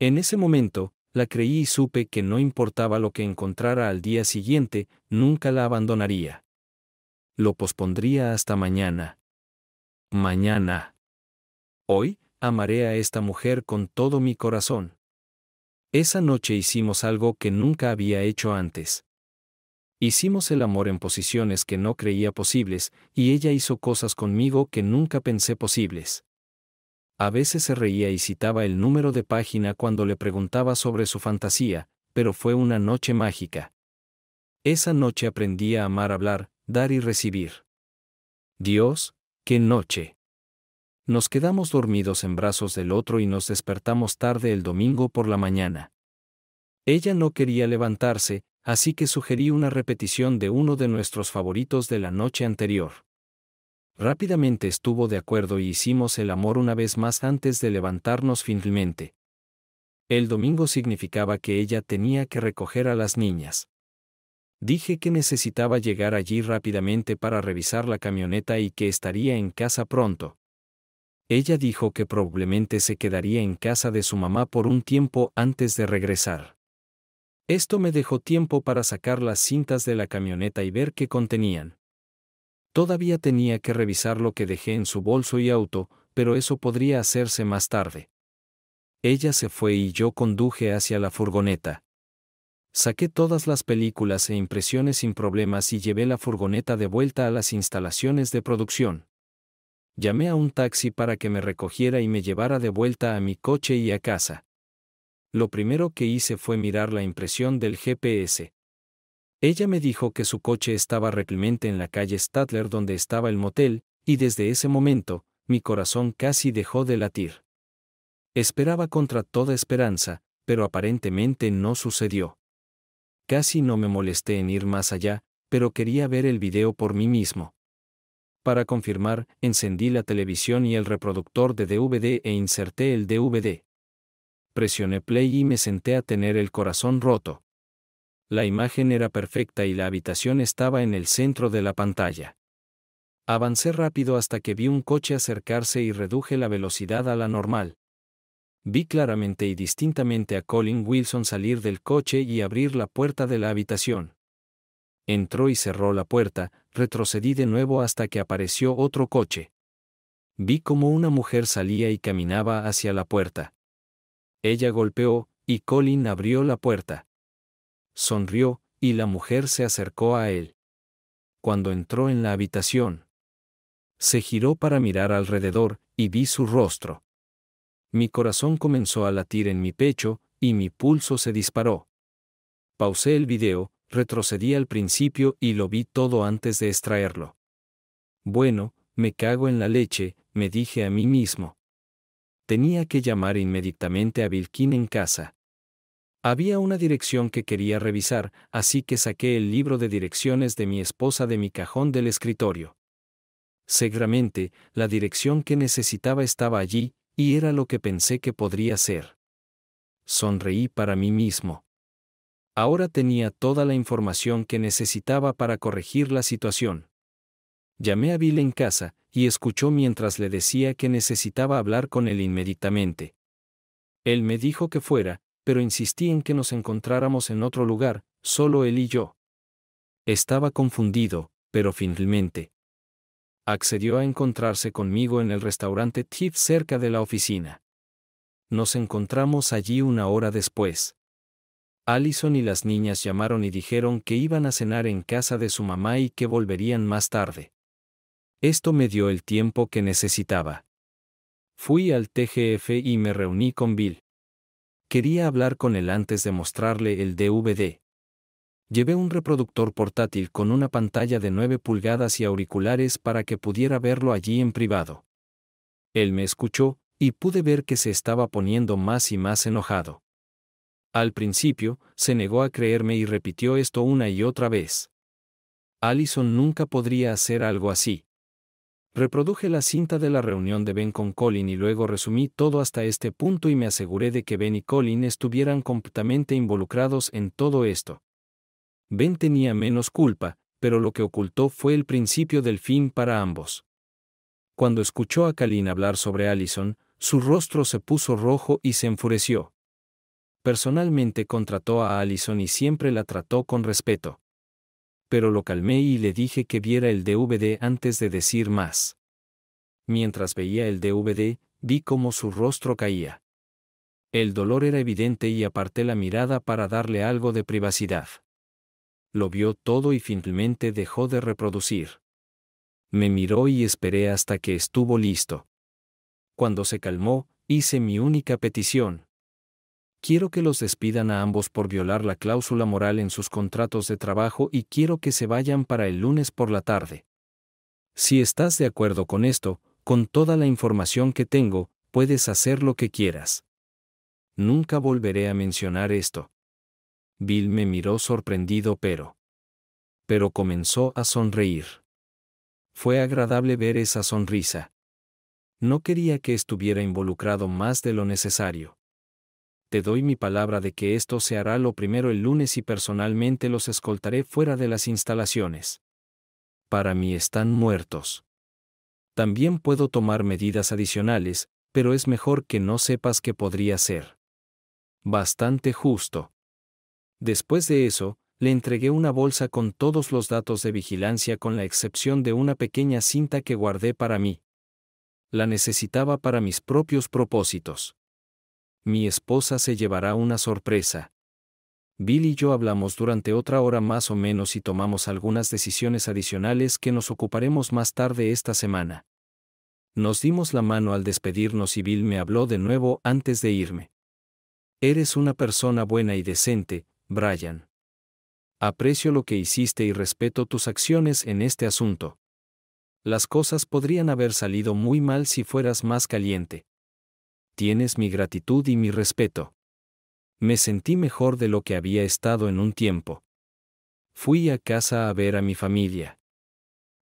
En ese momento, la creí y supe que no importaba lo que encontrara al día siguiente, nunca la abandonaría. Lo pospondría hasta mañana. Mañana. Hoy, amaré a esta mujer con todo mi corazón. Esa noche hicimos algo que nunca había hecho antes. Hicimos el amor en posiciones que no creía posibles, y ella hizo cosas conmigo que nunca pensé posibles. A veces se reía y citaba el número de página cuando le preguntaba sobre su fantasía, pero fue una noche mágica. Esa noche aprendí a amar hablar, dar y recibir. Dios, qué noche. Nos quedamos dormidos en brazos del otro y nos despertamos tarde el domingo por la mañana. Ella no quería levantarse, así que sugerí una repetición de uno de nuestros favoritos de la noche anterior. Rápidamente estuvo de acuerdo y hicimos el amor una vez más antes de levantarnos finalmente. El domingo significaba que ella tenía que recoger a las niñas. Dije que necesitaba llegar allí rápidamente para revisar la camioneta y que estaría en casa pronto. Ella dijo que probablemente se quedaría en casa de su mamá por un tiempo antes de regresar. Esto me dejó tiempo para sacar las cintas de la camioneta y ver qué contenían. Todavía tenía que revisar lo que dejé en su bolso y auto, pero eso podría hacerse más tarde. Ella se fue y yo conduje hacia la furgoneta. Saqué todas las películas e impresiones sin problemas y llevé la furgoneta de vuelta a las instalaciones de producción. Llamé a un taxi para que me recogiera y me llevara de vuelta a mi coche y a casa. Lo primero que hice fue mirar la impresión del GPS. Ella me dijo que su coche estaba replemente en la calle Stadler donde estaba el motel, y desde ese momento, mi corazón casi dejó de latir. Esperaba contra toda esperanza, pero aparentemente no sucedió. Casi no me molesté en ir más allá, pero quería ver el video por mí mismo. Para confirmar, encendí la televisión y el reproductor de DVD e inserté el DVD. Presioné play y me senté a tener el corazón roto. La imagen era perfecta y la habitación estaba en el centro de la pantalla. Avancé rápido hasta que vi un coche acercarse y reduje la velocidad a la normal. Vi claramente y distintamente a Colin Wilson salir del coche y abrir la puerta de la habitación. Entró y cerró la puerta, retrocedí de nuevo hasta que apareció otro coche. Vi como una mujer salía y caminaba hacia la puerta. Ella golpeó, y Colin abrió la puerta sonrió, y la mujer se acercó a él. Cuando entró en la habitación, se giró para mirar alrededor, y vi su rostro. Mi corazón comenzó a latir en mi pecho, y mi pulso se disparó. Pausé el video, retrocedí al principio y lo vi todo antes de extraerlo. Bueno, me cago en la leche, me dije a mí mismo. Tenía que llamar inmediatamente a Vilkin en casa. Había una dirección que quería revisar, así que saqué el libro de direcciones de mi esposa de mi cajón del escritorio. Seguramente, la dirección que necesitaba estaba allí, y era lo que pensé que podría ser. Sonreí para mí mismo. Ahora tenía toda la información que necesitaba para corregir la situación. Llamé a Bill en casa, y escuchó mientras le decía que necesitaba hablar con él inmediatamente. Él me dijo que fuera, pero insistí en que nos encontráramos en otro lugar, solo él y yo. Estaba confundido, pero finalmente accedió a encontrarse conmigo en el restaurante Tiff cerca de la oficina. Nos encontramos allí una hora después. Allison y las niñas llamaron y dijeron que iban a cenar en casa de su mamá y que volverían más tarde. Esto me dio el tiempo que necesitaba. Fui al TGF y me reuní con Bill. Quería hablar con él antes de mostrarle el DVD. Llevé un reproductor portátil con una pantalla de 9 pulgadas y auriculares para que pudiera verlo allí en privado. Él me escuchó, y pude ver que se estaba poniendo más y más enojado. Al principio, se negó a creerme y repitió esto una y otra vez. Allison nunca podría hacer algo así. Reproduje la cinta de la reunión de Ben con Colin y luego resumí todo hasta este punto y me aseguré de que Ben y Colin estuvieran completamente involucrados en todo esto. Ben tenía menos culpa, pero lo que ocultó fue el principio del fin para ambos. Cuando escuchó a Colin hablar sobre Allison, su rostro se puso rojo y se enfureció. Personalmente contrató a Allison y siempre la trató con respeto pero lo calmé y le dije que viera el DVD antes de decir más. Mientras veía el DVD, vi cómo su rostro caía. El dolor era evidente y aparté la mirada para darle algo de privacidad. Lo vio todo y finalmente dejó de reproducir. Me miró y esperé hasta que estuvo listo. Cuando se calmó, hice mi única petición quiero que los despidan a ambos por violar la cláusula moral en sus contratos de trabajo y quiero que se vayan para el lunes por la tarde. Si estás de acuerdo con esto, con toda la información que tengo, puedes hacer lo que quieras. Nunca volveré a mencionar esto. Bill me miró sorprendido pero... Pero comenzó a sonreír. Fue agradable ver esa sonrisa. No quería que estuviera involucrado más de lo necesario te doy mi palabra de que esto se hará lo primero el lunes y personalmente los escoltaré fuera de las instalaciones. Para mí están muertos. También puedo tomar medidas adicionales, pero es mejor que no sepas qué podría ser. Bastante justo. Después de eso, le entregué una bolsa con todos los datos de vigilancia con la excepción de una pequeña cinta que guardé para mí. La necesitaba para mis propios propósitos. Mi esposa se llevará una sorpresa. Bill y yo hablamos durante otra hora más o menos y tomamos algunas decisiones adicionales que nos ocuparemos más tarde esta semana. Nos dimos la mano al despedirnos y Bill me habló de nuevo antes de irme. Eres una persona buena y decente, Brian. Aprecio lo que hiciste y respeto tus acciones en este asunto. Las cosas podrían haber salido muy mal si fueras más caliente tienes mi gratitud y mi respeto. Me sentí mejor de lo que había estado en un tiempo. Fui a casa a ver a mi familia.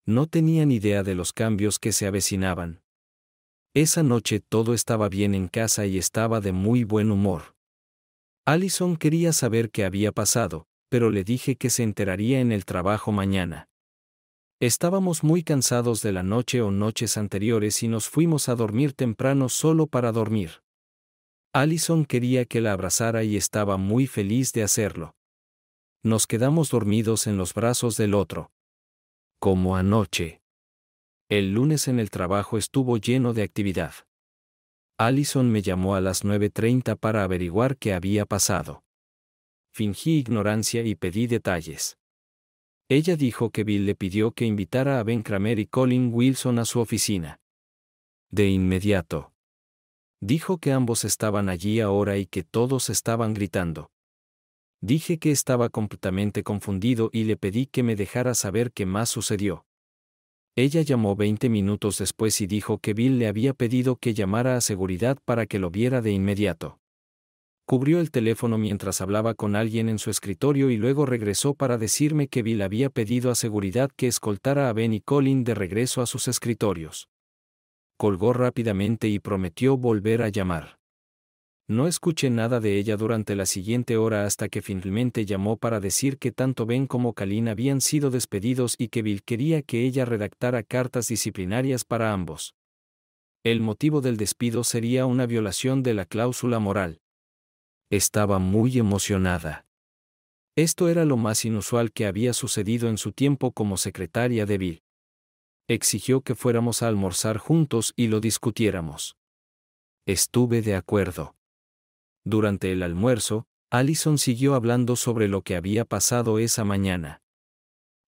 No tenían idea de los cambios que se avecinaban. Esa noche todo estaba bien en casa y estaba de muy buen humor. Allison quería saber qué había pasado, pero le dije que se enteraría en el trabajo mañana. Estábamos muy cansados de la noche o noches anteriores y nos fuimos a dormir temprano solo para dormir. Allison quería que la abrazara y estaba muy feliz de hacerlo. Nos quedamos dormidos en los brazos del otro. Como anoche. El lunes en el trabajo estuvo lleno de actividad. Allison me llamó a las 9.30 para averiguar qué había pasado. Fingí ignorancia y pedí detalles. Ella dijo que Bill le pidió que invitara a Ben Kramer y Colin Wilson a su oficina. De inmediato. Dijo que ambos estaban allí ahora y que todos estaban gritando. Dije que estaba completamente confundido y le pedí que me dejara saber qué más sucedió. Ella llamó 20 minutos después y dijo que Bill le había pedido que llamara a seguridad para que lo viera de inmediato cubrió el teléfono mientras hablaba con alguien en su escritorio y luego regresó para decirme que Bill había pedido a seguridad que escoltara a Ben y Colin de regreso a sus escritorios. Colgó rápidamente y prometió volver a llamar. No escuché nada de ella durante la siguiente hora hasta que finalmente llamó para decir que tanto Ben como Colin habían sido despedidos y que Bill quería que ella redactara cartas disciplinarias para ambos. El motivo del despido sería una violación de la cláusula moral. Estaba muy emocionada. Esto era lo más inusual que había sucedido en su tiempo como secretaria de Bill. Exigió que fuéramos a almorzar juntos y lo discutiéramos. Estuve de acuerdo. Durante el almuerzo, Allison siguió hablando sobre lo que había pasado esa mañana.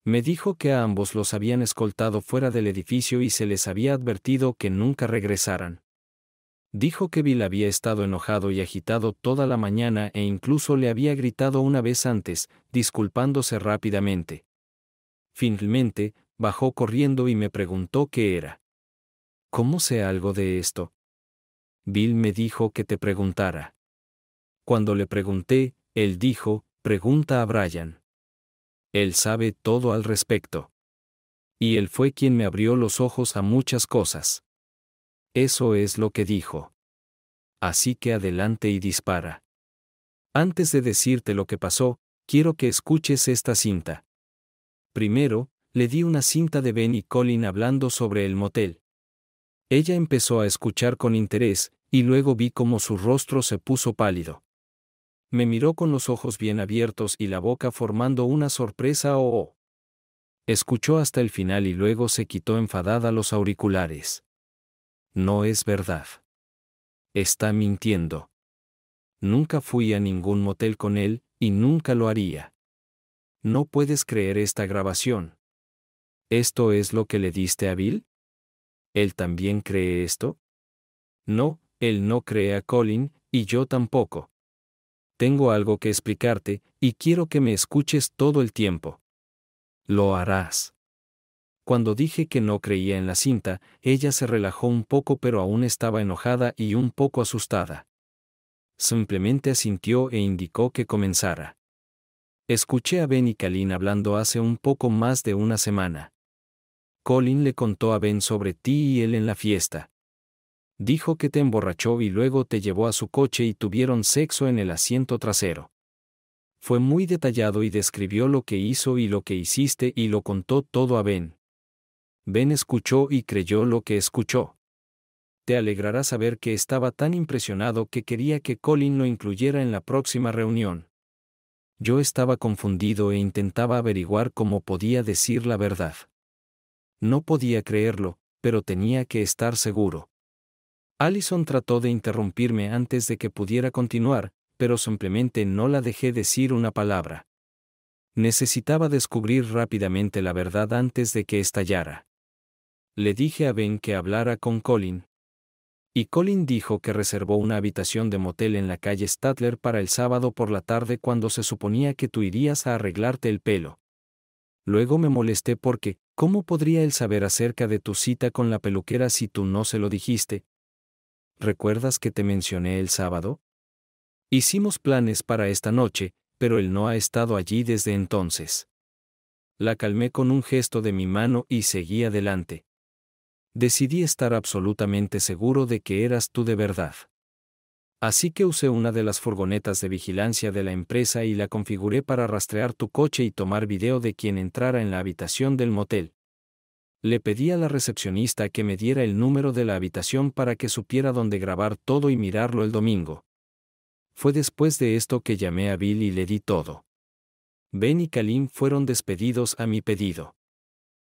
Me dijo que a ambos los habían escoltado fuera del edificio y se les había advertido que nunca regresaran. Dijo que Bill había estado enojado y agitado toda la mañana e incluso le había gritado una vez antes, disculpándose rápidamente. Finalmente, bajó corriendo y me preguntó qué era. ¿Cómo sé algo de esto? Bill me dijo que te preguntara. Cuando le pregunté, él dijo, pregunta a Brian. Él sabe todo al respecto. Y él fue quien me abrió los ojos a muchas cosas. Eso es lo que dijo. Así que adelante y dispara. Antes de decirte lo que pasó, quiero que escuches esta cinta. Primero, le di una cinta de Ben y Colin hablando sobre el motel. Ella empezó a escuchar con interés, y luego vi cómo su rostro se puso pálido. Me miró con los ojos bien abiertos y la boca formando una sorpresa o... Oh, oh. Escuchó hasta el final y luego se quitó enfadada los auriculares. No es verdad. Está mintiendo. Nunca fui a ningún motel con él, y nunca lo haría. No puedes creer esta grabación. ¿Esto es lo que le diste a Bill? ¿Él también cree esto? No, él no cree a Colin, y yo tampoco. Tengo algo que explicarte, y quiero que me escuches todo el tiempo. Lo harás. Cuando dije que no creía en la cinta, ella se relajó un poco pero aún estaba enojada y un poco asustada. Simplemente asintió e indicó que comenzara. Escuché a Ben y Kalin hablando hace un poco más de una semana. Colin le contó a Ben sobre ti y él en la fiesta. Dijo que te emborrachó y luego te llevó a su coche y tuvieron sexo en el asiento trasero. Fue muy detallado y describió lo que hizo y lo que hiciste y lo contó todo a Ben. Ben escuchó y creyó lo que escuchó. Te alegrará saber que estaba tan impresionado que quería que Colin lo incluyera en la próxima reunión. Yo estaba confundido e intentaba averiguar cómo podía decir la verdad. No podía creerlo, pero tenía que estar seguro. Allison trató de interrumpirme antes de que pudiera continuar, pero simplemente no la dejé decir una palabra. Necesitaba descubrir rápidamente la verdad antes de que estallara. Le dije a Ben que hablara con Colin. Y Colin dijo que reservó una habitación de motel en la calle Stadler para el sábado por la tarde cuando se suponía que tú irías a arreglarte el pelo. Luego me molesté porque, ¿cómo podría él saber acerca de tu cita con la peluquera si tú no se lo dijiste? ¿Recuerdas que te mencioné el sábado? Hicimos planes para esta noche, pero él no ha estado allí desde entonces. La calmé con un gesto de mi mano y seguí adelante decidí estar absolutamente seguro de que eras tú de verdad. Así que usé una de las furgonetas de vigilancia de la empresa y la configuré para rastrear tu coche y tomar video de quien entrara en la habitación del motel. Le pedí a la recepcionista que me diera el número de la habitación para que supiera dónde grabar todo y mirarlo el domingo. Fue después de esto que llamé a Bill y le di todo. Ben y Kalim fueron despedidos a mi pedido.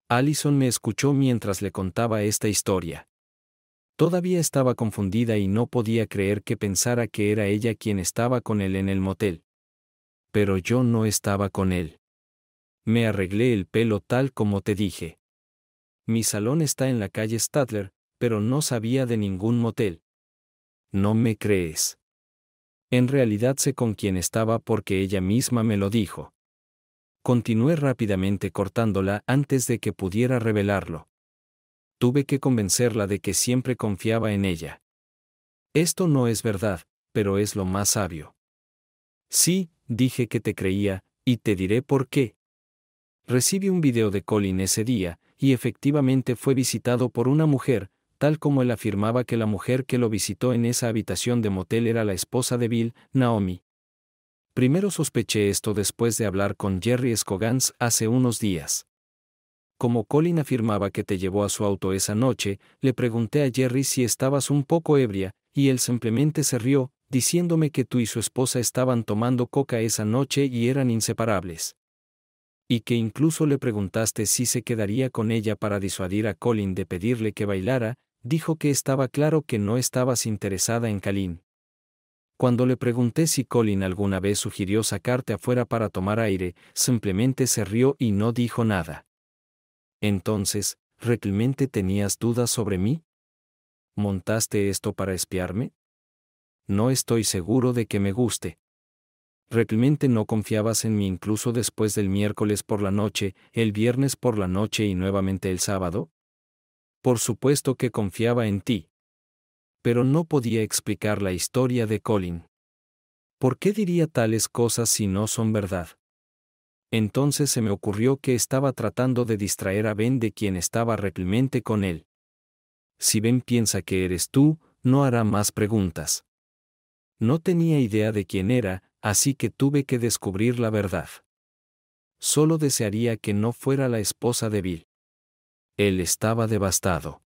Allison me escuchó mientras le contaba esta historia. Todavía estaba confundida y no podía creer que pensara que era ella quien estaba con él en el motel. Pero yo no estaba con él. Me arreglé el pelo tal como te dije. Mi salón está en la calle Stadler, pero no sabía de ningún motel. No me crees. En realidad sé con quién estaba porque ella misma me lo dijo. Continué rápidamente cortándola antes de que pudiera revelarlo. Tuve que convencerla de que siempre confiaba en ella. Esto no es verdad, pero es lo más sabio. Sí, dije que te creía, y te diré por qué. Recibí un video de Colin ese día, y efectivamente fue visitado por una mujer, tal como él afirmaba que la mujer que lo visitó en esa habitación de motel era la esposa de Bill, Naomi, Primero sospeché esto después de hablar con Jerry Scogans hace unos días. Como Colin afirmaba que te llevó a su auto esa noche, le pregunté a Jerry si estabas un poco ebria, y él simplemente se rió, diciéndome que tú y su esposa estaban tomando coca esa noche y eran inseparables. Y que incluso le preguntaste si se quedaría con ella para disuadir a Colin de pedirle que bailara, dijo que estaba claro que no estabas interesada en Kalin. Cuando le pregunté si Colin alguna vez sugirió sacarte afuera para tomar aire, simplemente se rió y no dijo nada. Entonces, ¿realmente tenías dudas sobre mí? ¿Montaste esto para espiarme? No estoy seguro de que me guste. Realmente no confiabas en mí incluso después del miércoles por la noche, el viernes por la noche y nuevamente el sábado? Por supuesto que confiaba en ti pero no podía explicar la historia de Colin. ¿Por qué diría tales cosas si no son verdad? Entonces se me ocurrió que estaba tratando de distraer a Ben de quien estaba reprimente con él. Si Ben piensa que eres tú, no hará más preguntas. No tenía idea de quién era, así que tuve que descubrir la verdad. Solo desearía que no fuera la esposa de Bill. Él estaba devastado.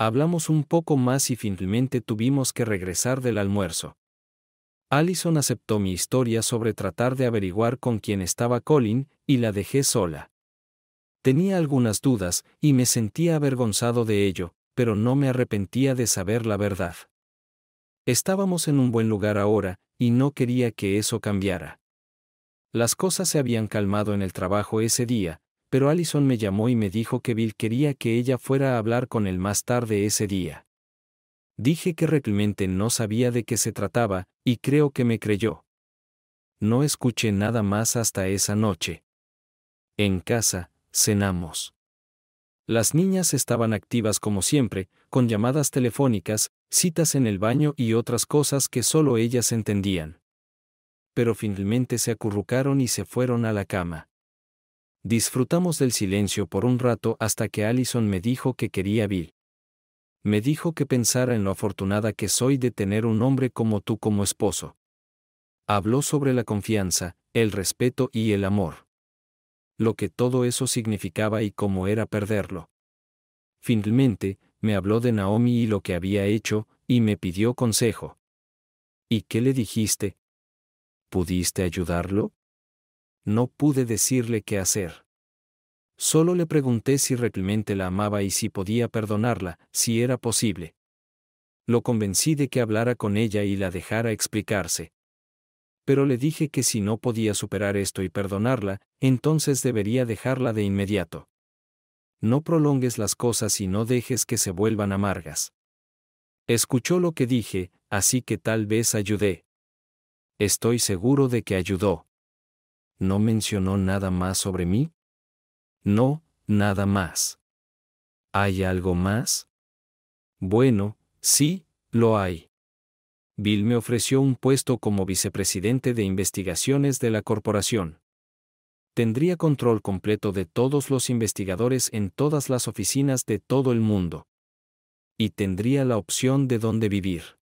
Hablamos un poco más y finalmente tuvimos que regresar del almuerzo. Allison aceptó mi historia sobre tratar de averiguar con quién estaba Colin y la dejé sola. Tenía algunas dudas y me sentía avergonzado de ello, pero no me arrepentía de saber la verdad. Estábamos en un buen lugar ahora, y no quería que eso cambiara. Las cosas se habían calmado en el trabajo ese día, pero Allison me llamó y me dijo que Bill quería que ella fuera a hablar con él más tarde ese día. Dije que realmente no sabía de qué se trataba, y creo que me creyó. No escuché nada más hasta esa noche. En casa, cenamos. Las niñas estaban activas como siempre, con llamadas telefónicas, citas en el baño y otras cosas que solo ellas entendían. Pero finalmente se acurrucaron y se fueron a la cama. Disfrutamos del silencio por un rato hasta que Allison me dijo que quería Bill. Me dijo que pensara en lo afortunada que soy de tener un hombre como tú como esposo. Habló sobre la confianza, el respeto y el amor. Lo que todo eso significaba y cómo era perderlo. Finalmente, me habló de Naomi y lo que había hecho, y me pidió consejo. ¿Y qué le dijiste? ¿Pudiste ayudarlo? no pude decirle qué hacer. Solo le pregunté si realmente la amaba y si podía perdonarla, si era posible. Lo convencí de que hablara con ella y la dejara explicarse. Pero le dije que si no podía superar esto y perdonarla, entonces debería dejarla de inmediato. No prolongues las cosas y no dejes que se vuelvan amargas. Escuchó lo que dije, así que tal vez ayudé. Estoy seguro de que ayudó. ¿no mencionó nada más sobre mí? No, nada más. ¿Hay algo más? Bueno, sí, lo hay. Bill me ofreció un puesto como vicepresidente de investigaciones de la corporación. Tendría control completo de todos los investigadores en todas las oficinas de todo el mundo. Y tendría la opción de dónde vivir.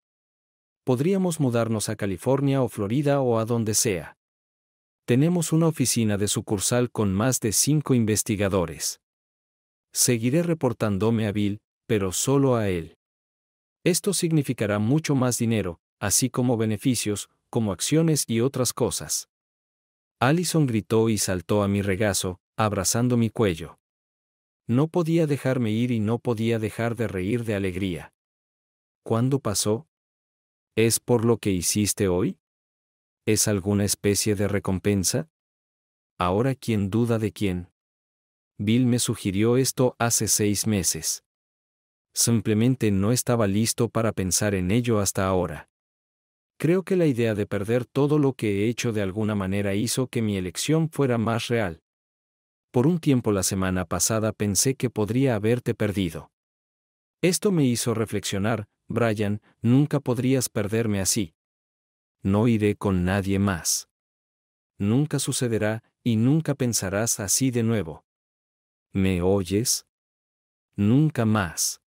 Podríamos mudarnos a California o Florida o a donde sea. Tenemos una oficina de sucursal con más de cinco investigadores. Seguiré reportándome a Bill, pero solo a él. Esto significará mucho más dinero, así como beneficios, como acciones y otras cosas. Allison gritó y saltó a mi regazo, abrazando mi cuello. No podía dejarme ir y no podía dejar de reír de alegría. ¿Cuándo pasó? ¿Es por lo que hiciste hoy? ¿Es alguna especie de recompensa? Ahora quién duda de quién. Bill me sugirió esto hace seis meses. Simplemente no estaba listo para pensar en ello hasta ahora. Creo que la idea de perder todo lo que he hecho de alguna manera hizo que mi elección fuera más real. Por un tiempo la semana pasada pensé que podría haberte perdido. Esto me hizo reflexionar, Brian, nunca podrías perderme así no iré con nadie más. Nunca sucederá, y nunca pensarás así de nuevo. ¿Me oyes? Nunca más.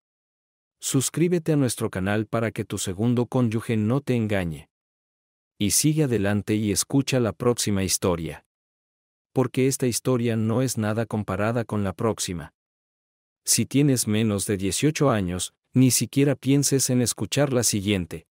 Suscríbete a nuestro canal para que tu segundo cónyuge no te engañe. Y sigue adelante y escucha la próxima historia. Porque esta historia no es nada comparada con la próxima. Si tienes menos de 18 años, ni siquiera pienses en escuchar la siguiente.